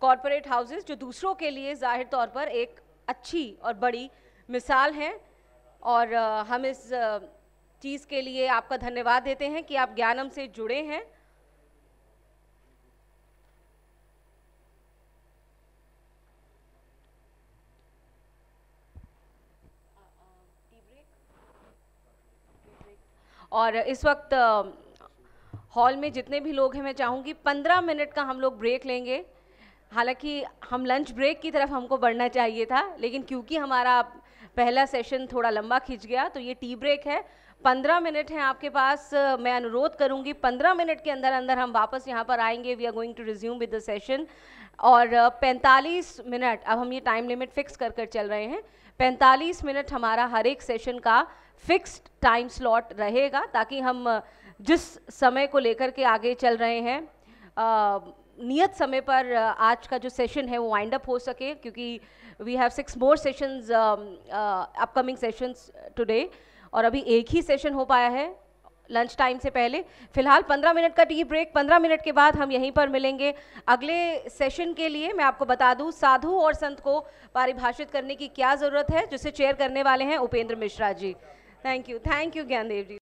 कॉरपोरेट हाउसेज जो दूसरों के लिए ज़ाहिर तौर पर एक अच्छी और बड़ी मिसाल हैं और हम इस चीज़ के लिए आपका धन्यवाद देते हैं कि आप ज्ञानम से जुड़े हैं और इस वक्त हॉल में जितने भी लोग हैं मैं चाहूँगी पंद्रह मिनट का हम लोग ब्रेक लेंगे हालांकि हम लंच ब्रेक की तरफ हमको बढ़ना चाहिए था लेकिन क्योंकि हमारा पहला सेशन थोड़ा लंबा खींच गया तो ये टी ब्रेक है पंद्रह मिनट हैं आपके पास मैं अनुरोध करूंगी पंद्रह मिनट के अंदर अंदर हम वापस यहाँ पर आएंगे we are going to resume with the session और 45 मिनट अब हम ये टाइम लिमिट फिक्स कर कर चल रहे हैं 45 मिनट हमारा हर एक सेशन का फिक्स्ड टाइम स्लॉट रहेगा ताकि हम जिस समय को लेकर के आगे चल रहे हैं नियत समय पर आज का जो सेशन है वो वाइंड अप हो सके क्योंकि we have six more sessions upcoming sessions today और अभी एक ही सेशन हो पाया है लंच टाइम से पहले फिलहाल 15 मिनट का टी ब्रेक 15 मिनट के बाद हम यहीं पर मिलेंगे अगले सेशन के लिए मैं आपको बता दूं साधु और संत को पारिभाषित करने की क्या ज़रूरत है जिसे चेयर करने वाले हैं Upendra Mishra ji thank you thank you Gyandev ji